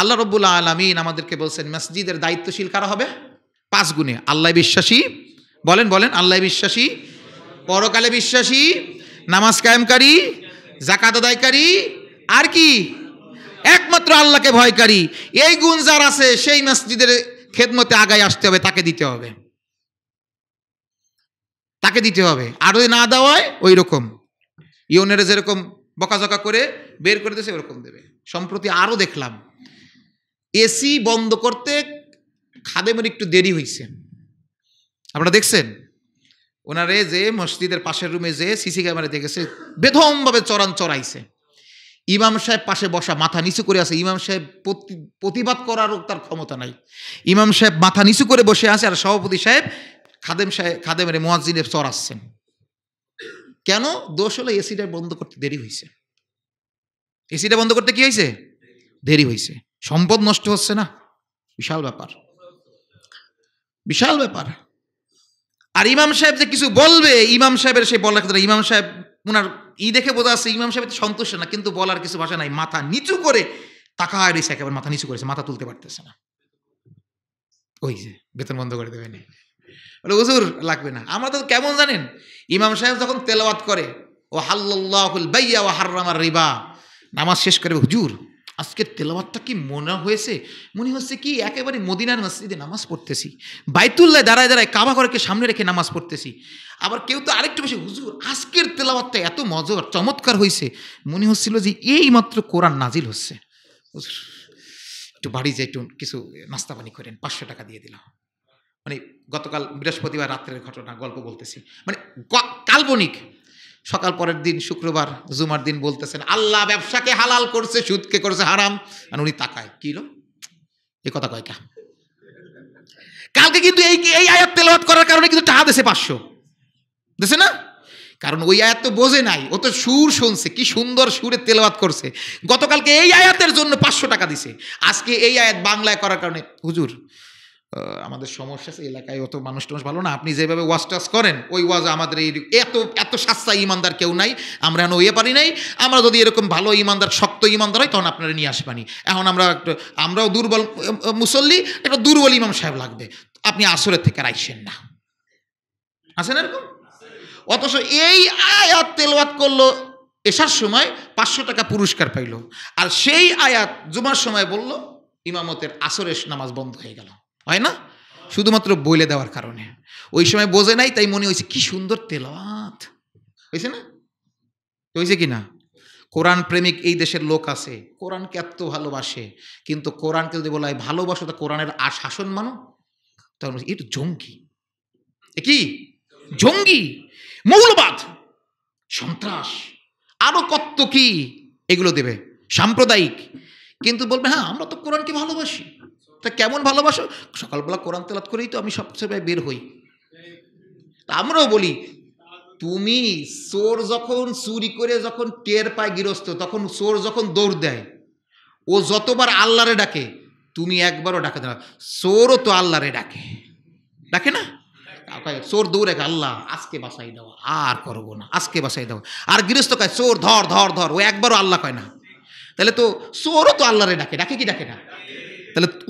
আল্লাহ রব্বুল্লা আলমিন আমাদেরকে বলছেন মসজিদের দায়িত্বশীল কারা হবে পাঁচ গুণে আল্লাহ বিশ্বাসী বলেন বলেন আল্লাহ বিশ্বাসী পরকালে বিশ্বাসী নামাজ কায়েমকারী জাকাত আদায়কারী আর কি একমাত্র আল্লাহকে ভয়কারী এই গুণ যার আছে সেই মসজিদের খেদমতে আগায় আসতে হবে তাকে দিতে হবে তাকে দিতে হবে আর ওই না দেওয়ায় ওই রকম ইউনের যেরকম বকাঝকা করে বের করে দিয়েছে ওরকম দেবে সম্প্রতি আরও দেখলাম এসি বন্ধ করতে খাদেমের একটু দেরি হয়েছে আপনারা দেখছেন ওনারে যে মসজিদের পাশের রুমে যে সিসি ক্যামেরা দেখেছে বেধমভাবে চরান চড়াইছে ইমাম সাহেব পাশে বসা মাথা নিচু করে আছে ইমাম সাহেব প্রতিবাদ করারও তার ক্ষমতা নাই ইমাম সাহেব মাথা নিচু করে বসে আছে আর সভাপতি সাহেব খাদেম সাহেব খাদেমের মোয়াজিনে চড়াচ্ছেন কেন দোষ হলে এসিটা বন্ধ করতে দেরি হয়েছে এসিটা বন্ধ করতে কি হয়েছে দেরি হয়েছে সম্পদ নষ্ট হচ্ছে না বিশাল ব্যাপার বিশাল ব্যাপার আর ইমাম সাহেব যে কিছু বলবে ইমাম সাহেবের সেই বলার কথা ইমাম সাহেব ওনার ই দেখে বোঝা আছে ইমাম সাহেব সন্তুষ্ট না কিন্তু বলার কিছু ভাষা নাই মাথা নিচু করে টাকা রয়েছে একেবারে মাথা নিচু করেছে মাথা তুলতে পারতেছে না ওই যে বেতন বন্ধ করে দেবেন বলে হুজুর লাগবে না আমরা তো কেমন জানেন ইমাম সাহেব যখন তেলাওয়াত করে ও হাল্লাহুল বাইয়া ও হার্রামার রিবা নামাজ শেষ করে হুজুর আজকের তেলাবাতটা কি মনে হয়েছে মনে হচ্ছে কি একেবারে মদিনার মসজিদে নামাজ পড়তেছি বাইতুল্লায় দাঁড়ায় দাঁড়ায় কাবা ঘরকে সামনে রেখে নামাজ পড়তেছি আবার কেউ তো আরেকটু বেশি হুজুর আজকের তেলাবাতটা এত মজার চমৎকার হয়েছে মনে হচ্ছিল যে এই মাত্র কোরআন নাজিল হচ্ছে একটু বাড়ি যে একটু কিছু নাস্তা পানি করেন পাঁচশো টাকা দিয়ে দিলাম মানে গতকাল বৃহস্পতিবার রাত্রের ঘটনা গল্প বলতেছি মানে কাল্পনিক সকাল পরের দিন শুক্রবার জুমার দিন বলতেছেন আল্লাহ ব্যবসাকে হালাল করছে সুদকে করছে হারাম আর উনি তাকায় কিলো এ কথা কয় কা কালকে কিন্তু এই এই আয়াত তেলাওয়াত করার কারণে কিন্তু টাকা দেশে পাঁচশো দেশে না কারণ ওই আয়াত তো বোঝে নাই ও তো সুর শুনছে কি সুন্দর সুরে তেলাওয়াত করছে গতকালকে এই আয়াতের জন্য পাঁচশো টাকা দিছে আজকে এই আয়াত বাংলায় করার কারণে হুজুর আমাদের সমস্যা এলাকায় অত মানুষ টানুষ ভালো না আপনি যেভাবে ওয়াজ টাস করেন ওই ওয়াজ আমাদের এই এত এত সাস্তা ইমানদার কেউ নাই আমরা এখন ইয়ে পারি নাই আমরা যদি এরকম ভালো ইমানদার শক্ত ইমানদার হয় তখন আপনারা নিয়ে আসবানি এখন আমরা আমরাও দুর্বল মুসল্লি একটা দুর্বল ইমাম সাহেব লাগবে আপনি আসরের থেকে রাইছেন না আছেন এরকম অথচ এই আয়াত তেলওয়াত করলো এসার সময় পাঁচশো টাকা পুরস্কার পাইল আর সেই আয়াত জুমার সময় বলল ইমামতের আসরের নামাজ বন্ধ হয়ে গেল হয় না শুধুমাত্র বইলে দেওয়ার কারণে ওই সময় বোঝে নাই তাই মনে হয়েছে কি সুন্দর তেলাত হয়েছে না হয়েছে কি না কোরআন প্রেমিক এই দেশের লোক আছে কোরআনকে এত ভালোবাসে কিন্তু কোরআনকে যদি বলা হয় ভালোবাসো তা কোরআনের আর শাসন মানো তখন তো জঙ্গি কি জঙ্গি মৌলবাদ সন্ত্রাস আরও কত কি এগুলো দেবে সাম্প্রদায়িক কিন্তু বলবে হ্যাঁ আমরা তো কোরআনকে ভালোবাসি তা কেমন ভালোবাসো সকালবেলা কোরআন তেলাত করেই তো আমি সবসময় বের হই তা আমরাও বলি তুমি চোর যখন চুরি করে যখন টের পায় গৃহস্থ তখন চোর যখন দৌড় দেয় ও যতবার আল্লাহরে ডাকে তুমি একবারও ডাকে না চোরও তো আল্লাহরে ডাকে ডাকে না চোর দৌড়ে আল্লাহ আজকে বাসাই দাও আর করবো না আজকে বাসাই দাও আর গৃহস্থ কয় চোর ধর ধর ধর ও একবারও আল্লাহ কয় না তাহলে তো চোরও তো আল্লাহরে ডাকে ডাকে কি ডাকে না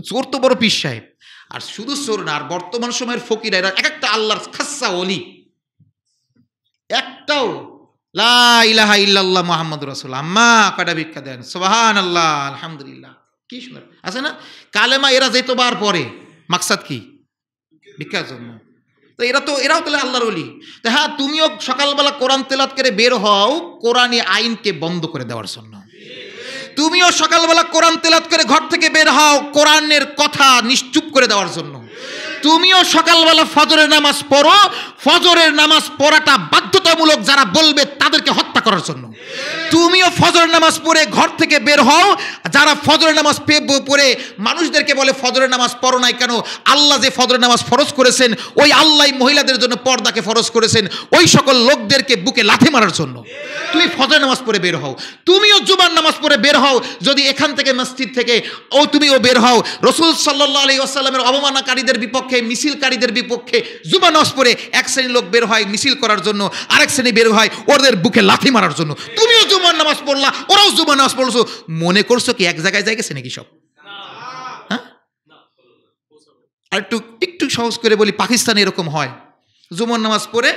চোর তো বড় পীর সাহেব আর শুধু চোর না আর বর্তমান সময়ের ফকিরা এরা এক একটা আল্লাহর খাসা অলি একটাও লাহা ইল্লাল্লাহ মোহাম্মদ রসুল আম্মা কটা ভিক্ষা দেন সোহান আল্লাহ আলহামদুলিল্লাহ কি সুন্দর আছে না কালেমা এরা যেতবার পরে মাকসাদ কি ভিক্ষার জন্য তো এরা তো এরাও তাহলে আল্লাহর অলি তো হ্যাঁ তুমিও সকালবেলা কোরআন তেলাত করে বের হও কোরআনে আইনকে বন্ধ করে দেওয়ার জন্য তুমিও সকালবেলা কোরআন তেলাত করে ঘর থেকে বের হও কোরআনের কথা নিশ্চুপ করে দেওয়ার জন্য তুমিও সকালবেলা ফজরের নামাজ পড়ো ফজরের নামাজ পড়াটা বাধ্যতামূলক যারা বলবে তাদেরকে হত্যা করার জন্য তুমিও ফজরের নামাজ পড়ে ঘর থেকে বের হও যারা ফজরের নামাজ পড়ে মানুষদেরকে বলে ফজরের নামাজ পড়ো নাই কেন আল্লাহ যে ফজরের নামাজ ফরজ করেছেন ওই আল্লাহ মহিলাদের জন্য পর্দাকে ফরজ করেছেন ওই সকল লোকদেরকে বুকে লাথি মারার জন্য তুমি ফজরের নামাজ পড়ে বের হও তুমিও জুমার নামাজ পড়ে বের হও যদি এখান থেকে মসজিদ থেকে ও তুমিও বের হও রসুল সাল্লাহ আলি আসাল্লামের অবমাননাকারীদের বিপক্ষে মিছিলকারীদের বিপক্ষে জুমা নামাজ পড়ে এক শ্রেণীর লোক বের হয় মিছিল করার জন্য আরেক শ্রেণী বের হয় ওদের বুকে লাথি মারার জন্য তুমিও জুমার নামাজ পড়লা ওরাও জুমার নামাজ পড়ছো মনে করছো কি এক জায়গায় যাই গেছে নাকি সব হ্যাঁ আর একটু একটু সহজ করে বলি পাকিস্তানে এরকম হয় জুমন নামাজ পড়ে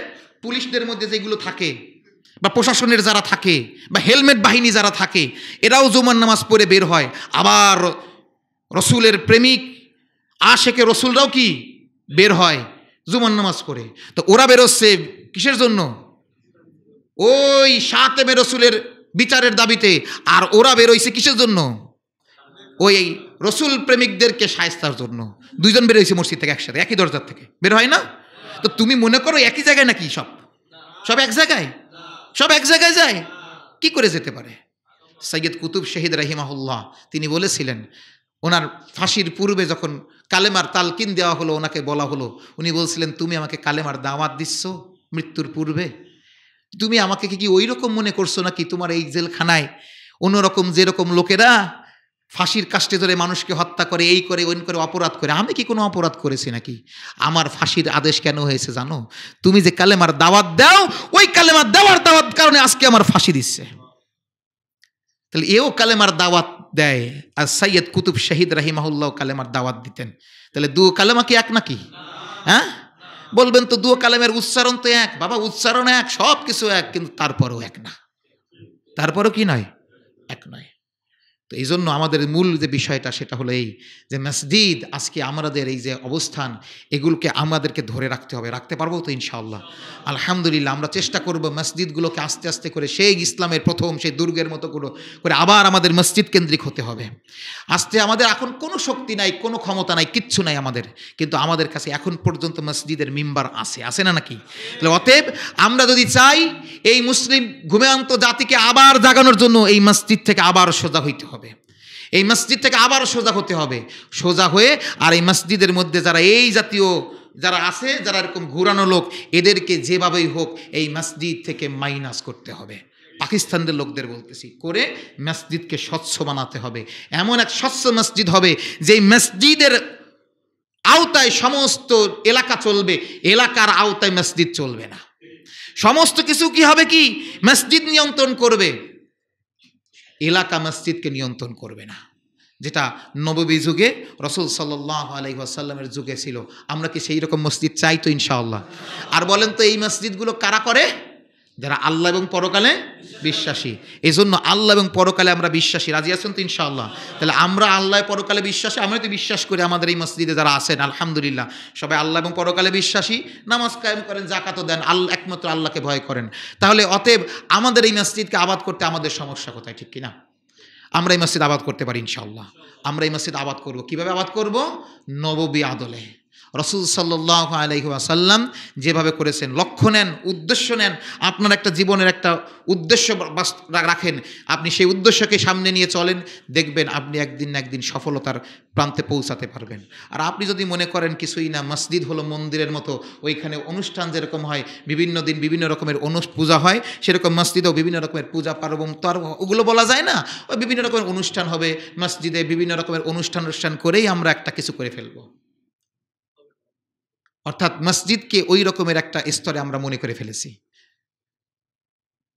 পুলিশদের মধ্যে যেগুলো থাকে বা প্রশাসনের যারা থাকে বা হেলমেট বাহিনী যারা থাকে এরাও জুমান নামাজ পড়ে বের হয় আবার রসুলের প্রেমিক আশেকে রসুলরাও কি বের হয় জুমান নামাজ পড়ে তো ওরা বেরোচ্ছে কিসের জন্য ওই সাতেমে রসুলের বিচারের দাবিতে আর ওরা বেরোইছে কিসের জন্য ওই রসুল প্রেমিকদেরকে সায়স্তার জন্য দুইজন বেরোইছে মসজিদ থেকে একসাথে একই দরজার থেকে বের হয় না তো তুমি মনে করো একই জায়গায় নাকি সব সব এক জায়গায় সব এক জায়গায় যায় কি করে যেতে পারে সৈয়দ কুতুব শহীদ রাহিমাহুল্লাহ তিনি বলেছিলেন ওনার ফাঁসির পূর্বে যখন কালেমার তালকিন দেওয়া হলো ওনাকে বলা হলো উনি বলছিলেন তুমি আমাকে কালেমার দাওয়াত দিচ্ছ মৃত্যুর পূর্বে তুমি আমাকে কি ওই রকম মনে করছো নাকি তোমার এই জেলখানায় অন্যরকম যেরকম লোকেরা ফাঁসির কাষ্টে ধরে মানুষকে হত্যা করে এই করে ওই করে অপরাধ করে আমি কি কোনো অপরাধ করেছি নাকি আমার ফাঁসির আদেশ কেন হয়েছে জানো তুমি যে কালেমার দাওয়াত দাও ওই কালেমার দেওয়ার দাওয়াত কারণে আজকে আমার ফাঁসি দিচ্ছে তাহলে এও কালেমার দাওয়াত দেয় আর সৈয়দ কুতুব শাহিদ রাহিমাহুল্লাহ কালেমার দাওয়াত দিতেন তাহলে দু কালেমা কি এক নাকি হ্যাঁ বলবেন তো দুয়া কালামের উচ্চারণ তো এক বাবা উচ্চারণ এক সব কিছু এক কিন্তু তারপরও এক না তারপরও কি নয় এক নয় তো এই জন্য আমাদের মূল যে বিষয়টা সেটা হলো এই যে মসজিদ আজকে আমাদের এই যে অবস্থান এগুলোকে আমাদেরকে ধরে রাখতে হবে রাখতে পারবো তো ইনশাআল্লাহ আলহামদুলিল্লাহ আমরা চেষ্টা করব মসজিদগুলোকে আস্তে আস্তে করে সেই ইসলামের প্রথম সেই দুর্গের মতো করে করে আবার আমাদের মসজিদ কেন্দ্রিক হতে হবে আস্তে আমাদের এখন কোনো শক্তি নাই কোনো ক্ষমতা নাই কিচ্ছু নাই আমাদের কিন্তু আমাদের কাছে এখন পর্যন্ত মসজিদের মেম্বার আছে আসে না নাকি তাহলে অতএব আমরা যদি চাই এই মুসলিম ঘুমেয়ান্ত জাতিকে আবার জাগানোর জন্য এই মসজিদ থেকে আবার সোজা হইতে হবে হবে এই মসজিদ থেকে আবার সোজা হতে হবে সোজা হয়ে আর এই মসজিদের মধ্যে যারা এই জাতীয় যারা আছে যারা এরকম ঘুরানো লোক এদেরকে যেভাবেই হোক এই মসজিদ থেকে মাইনাস করতে হবে পাকিস্তানদের লোকদের বলতেছি করে মসজিদকে স্বচ্ছ বানাতে হবে এমন এক স্বচ্ছ মসজিদ হবে যে মসজিদের আওতায় সমস্ত এলাকা চলবে এলাকার আওতায় মসজিদ চলবে না সমস্ত কিছু কি হবে কি মসজিদ নিয়ন্ত্রণ করবে এলাকা মসজিদকে নিয়ন্ত্রণ করবে না যেটা নববী যুগে রসুল সাল্লাহ আলহিহাসাল্লামের যুগে ছিল আমরা কি সেই রকম মসজিদ চাই তো ইনশাআল্লাহ আর বলেন তো এই মসজিদগুলো কারা করে যারা আল্লাহ এবং পরকালে বিশ্বাসী এই জন্য আল্লাহ এবং পরকালে আমরা বিশ্বাসী রাজি আছেন তো ইনশাআল্লাহ তাহলে আমরা আল্লাহ পরকালে বিশ্বাসী আমরা তো বিশ্বাস করি আমাদের এই মসজিদে যারা আছেন আলহামদুলিল্লাহ সবাই আল্লাহ এবং পরকালে বিশ্বাসী নামাজ কায়েম করেন জাকাত দেন আল্লাহ একমাত্র আল্লাহকে ভয় করেন তাহলে অতএব আমাদের এই মসজিদকে আবাদ করতে আমাদের সমস্যা কোথায় ঠিক কিনা আমরা এই মসজিদ আবাদ করতে পারি ইনশাআল্লাহ আমরা এই মসজিদ আবাদ করব কিভাবে আবাদ করব নববী আদলে রসুল সাল্লাহ আলহিহাসাল্লাম যেভাবে করেছেন লক্ষ্য নেন উদ্দেশ্য নেন আপনার একটা জীবনের একটা উদ্দেশ্য রাখেন আপনি সেই উদ্দেশ্যকে সামনে নিয়ে চলেন দেখবেন আপনি একদিন না একদিন সফলতার প্রান্তে পৌঁছাতে পারবেন আর আপনি যদি মনে করেন কিছুই না মসজিদ হলো মন্দিরের মতো ওইখানে অনুষ্ঠান যেরকম হয় বিভিন্ন দিন বিভিন্ন রকমের অনু পূজা হয় সেরকম মসজিদেও বিভিন্ন রকমের পূজা পার্বণ তার ওগুলো বলা যায় না ওই বিভিন্ন রকমের অনুষ্ঠান হবে মসজিদে বিভিন্ন রকমের অনুষ্ঠান অনুষ্ঠান করেই আমরা একটা কিছু করে ফেলবো অর্থাৎ মসজিদকে ওই রকমের একটা স্তরে আমরা মনে করে ফেলেছি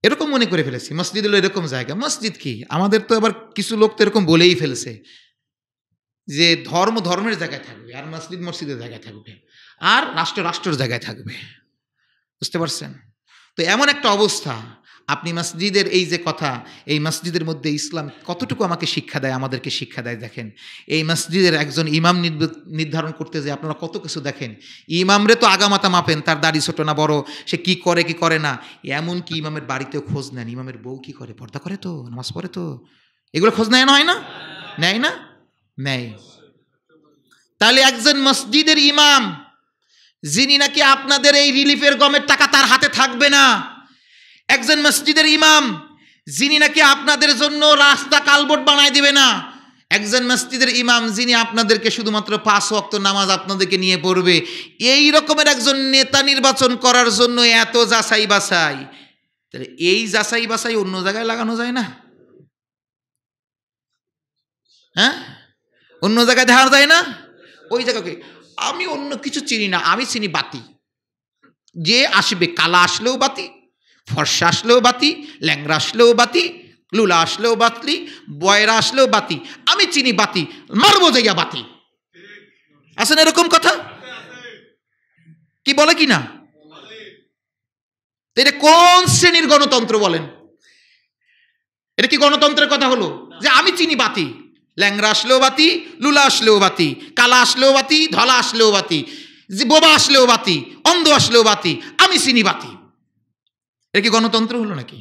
এরকম মনে করে ফেলেছি মসজিদ হলো এরকম জায়গা মসজিদ কি আমাদের তো আবার কিছু লোক তো এরকম বলেই ফেলছে যে ধর্ম ধর্মের জায়গায় থাকবে আর মসজিদ মসজিদের জায়গায় থাকবে আর রাষ্ট্র রাষ্ট্রের জায়গায় থাকবে বুঝতে পারছেন তো এমন একটা অবস্থা আপনি মসজিদের এই যে কথা এই মসজিদের মধ্যে ইসলাম কতটুকু আমাকে শিক্ষা দেয় আমাদেরকে শিক্ষা দেয় দেখেন এই মসজিদের একজন ইমাম নির্ধারণ করতে যে আপনারা কত কিছু দেখেন ইমামরে তো আগামাতা মাপেন তার দাড়ি ছোট না বড় সে কি করে কি করে না এমন কি ইমামের বাড়িতেও খোঁজ নেন ইমামের বউ কি করে পর্দা করে তো নামাজ পড়ে তো এগুলো খোঁজ নেয় না হয় না নেয় না নেয় তাহলে একজন মসজিদের ইমাম যিনি নাকি আপনাদের এই রিলিফের গমের টাকা তার হাতে থাকবে না একজন মসজিদের ইমাম যিনি নাকি আপনাদের জন্য রাস্তা কালবোর্ড বানায় দিবে না একজন মসজিদের ইমাম যিনি আপনাদেরকে শুধুমাত্র পাঁচ ওয়াক্ত নামাজ আপনাদেরকে নিয়ে পড়বে এই রকমের একজন নেতা নির্বাচন করার জন্য এত যাচাই বাছাই তাহলে এই যাচাই বাছাই অন্য জায়গায় লাগানো যায় না হ্যাঁ অন্য জায়গায় দেখা যায় না ওই জায়গাকে আমি অন্য কিছু চিনি না আমি চিনি বাতি যে আসবে কালা আসলেও বাতি ফর্সা আসলেও বাতি ল্যাংরা আসলেও বাতি লুলা আসলেও বাতলি বয়রা আসলেও বাতি আমি চিনি বাতি মারবো যাইয়া বাতি আছেন এরকম কথা কি বলে কি না এটা কোন শ্রেণীর গণতন্ত্র বলেন এটা কি গণতন্ত্রের কথা হলো যে আমি চিনি বাতি ল্যাংরা আসলেও বাতি লুলা আসলেও বাতি কালা আসলেও বাতি ধলা আসলেও বাতি বোবা আসলেও বাতি অন্ধ আসলেও বাতি আমি চিনি বাতি এটা কি গণতন্ত্র হলো নাকি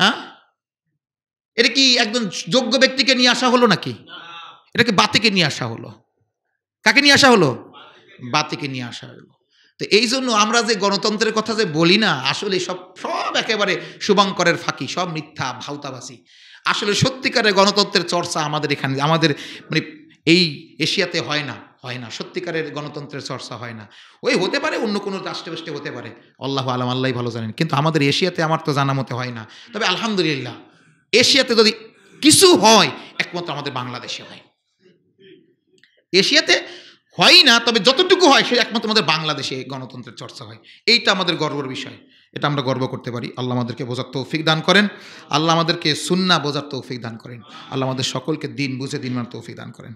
হ্যাঁ এটা কি একজন যোগ্য ব্যক্তিকে নিয়ে আসা হলো নাকি এটা কি বাতিকে নিয়ে আসা হলো কাকে নিয়ে আসা হলো বাতিকে নিয়ে আসা হলো তো এই জন্য আমরা যে গণতন্ত্রের কথা যে বলি না আসলে সব সব একেবারে শুভঙ্করের ফাঁকি সব মিথ্যা ভাউতাবাসী আসলে সত্যিকারের গণতন্ত্রের চর্চা আমাদের এখানে আমাদের মানে এই এশিয়াতে হয় না হয় না সত্যিকারের গণতন্ত্রের চর্চা হয় না ওই হতে পারে অন্য কোনো রাষ্ট্রে রাষ্ট্রে হতে পারে আল্লাহ আলম আল্লাহ ভালো জানেন কিন্তু আমাদের এশিয়াতে আমার তো জানা মতে হয় না তবে আলহামদুলিল্লাহ এশিয়াতে যদি কিছু হয় একমাত্র আমাদের বাংলাদেশে হয় এশিয়াতে হয় না তবে যতটুকু হয় সে একমাত্র আমাদের বাংলাদেশে গণতন্ত্রের চর্চা হয় এইটা আমাদের গর্বর বিষয় এটা আমরা গর্ব করতে পারি আল্লাহ আমাদেরকে বোঝার তৌফিক দান করেন আল্লাহ আমাদেরকে সুন্না বোঝার তৌফিক দান করেন আল্লাহ আমাদের সকলকে দিন বুঝে দিন মার তৌফিক দান করেন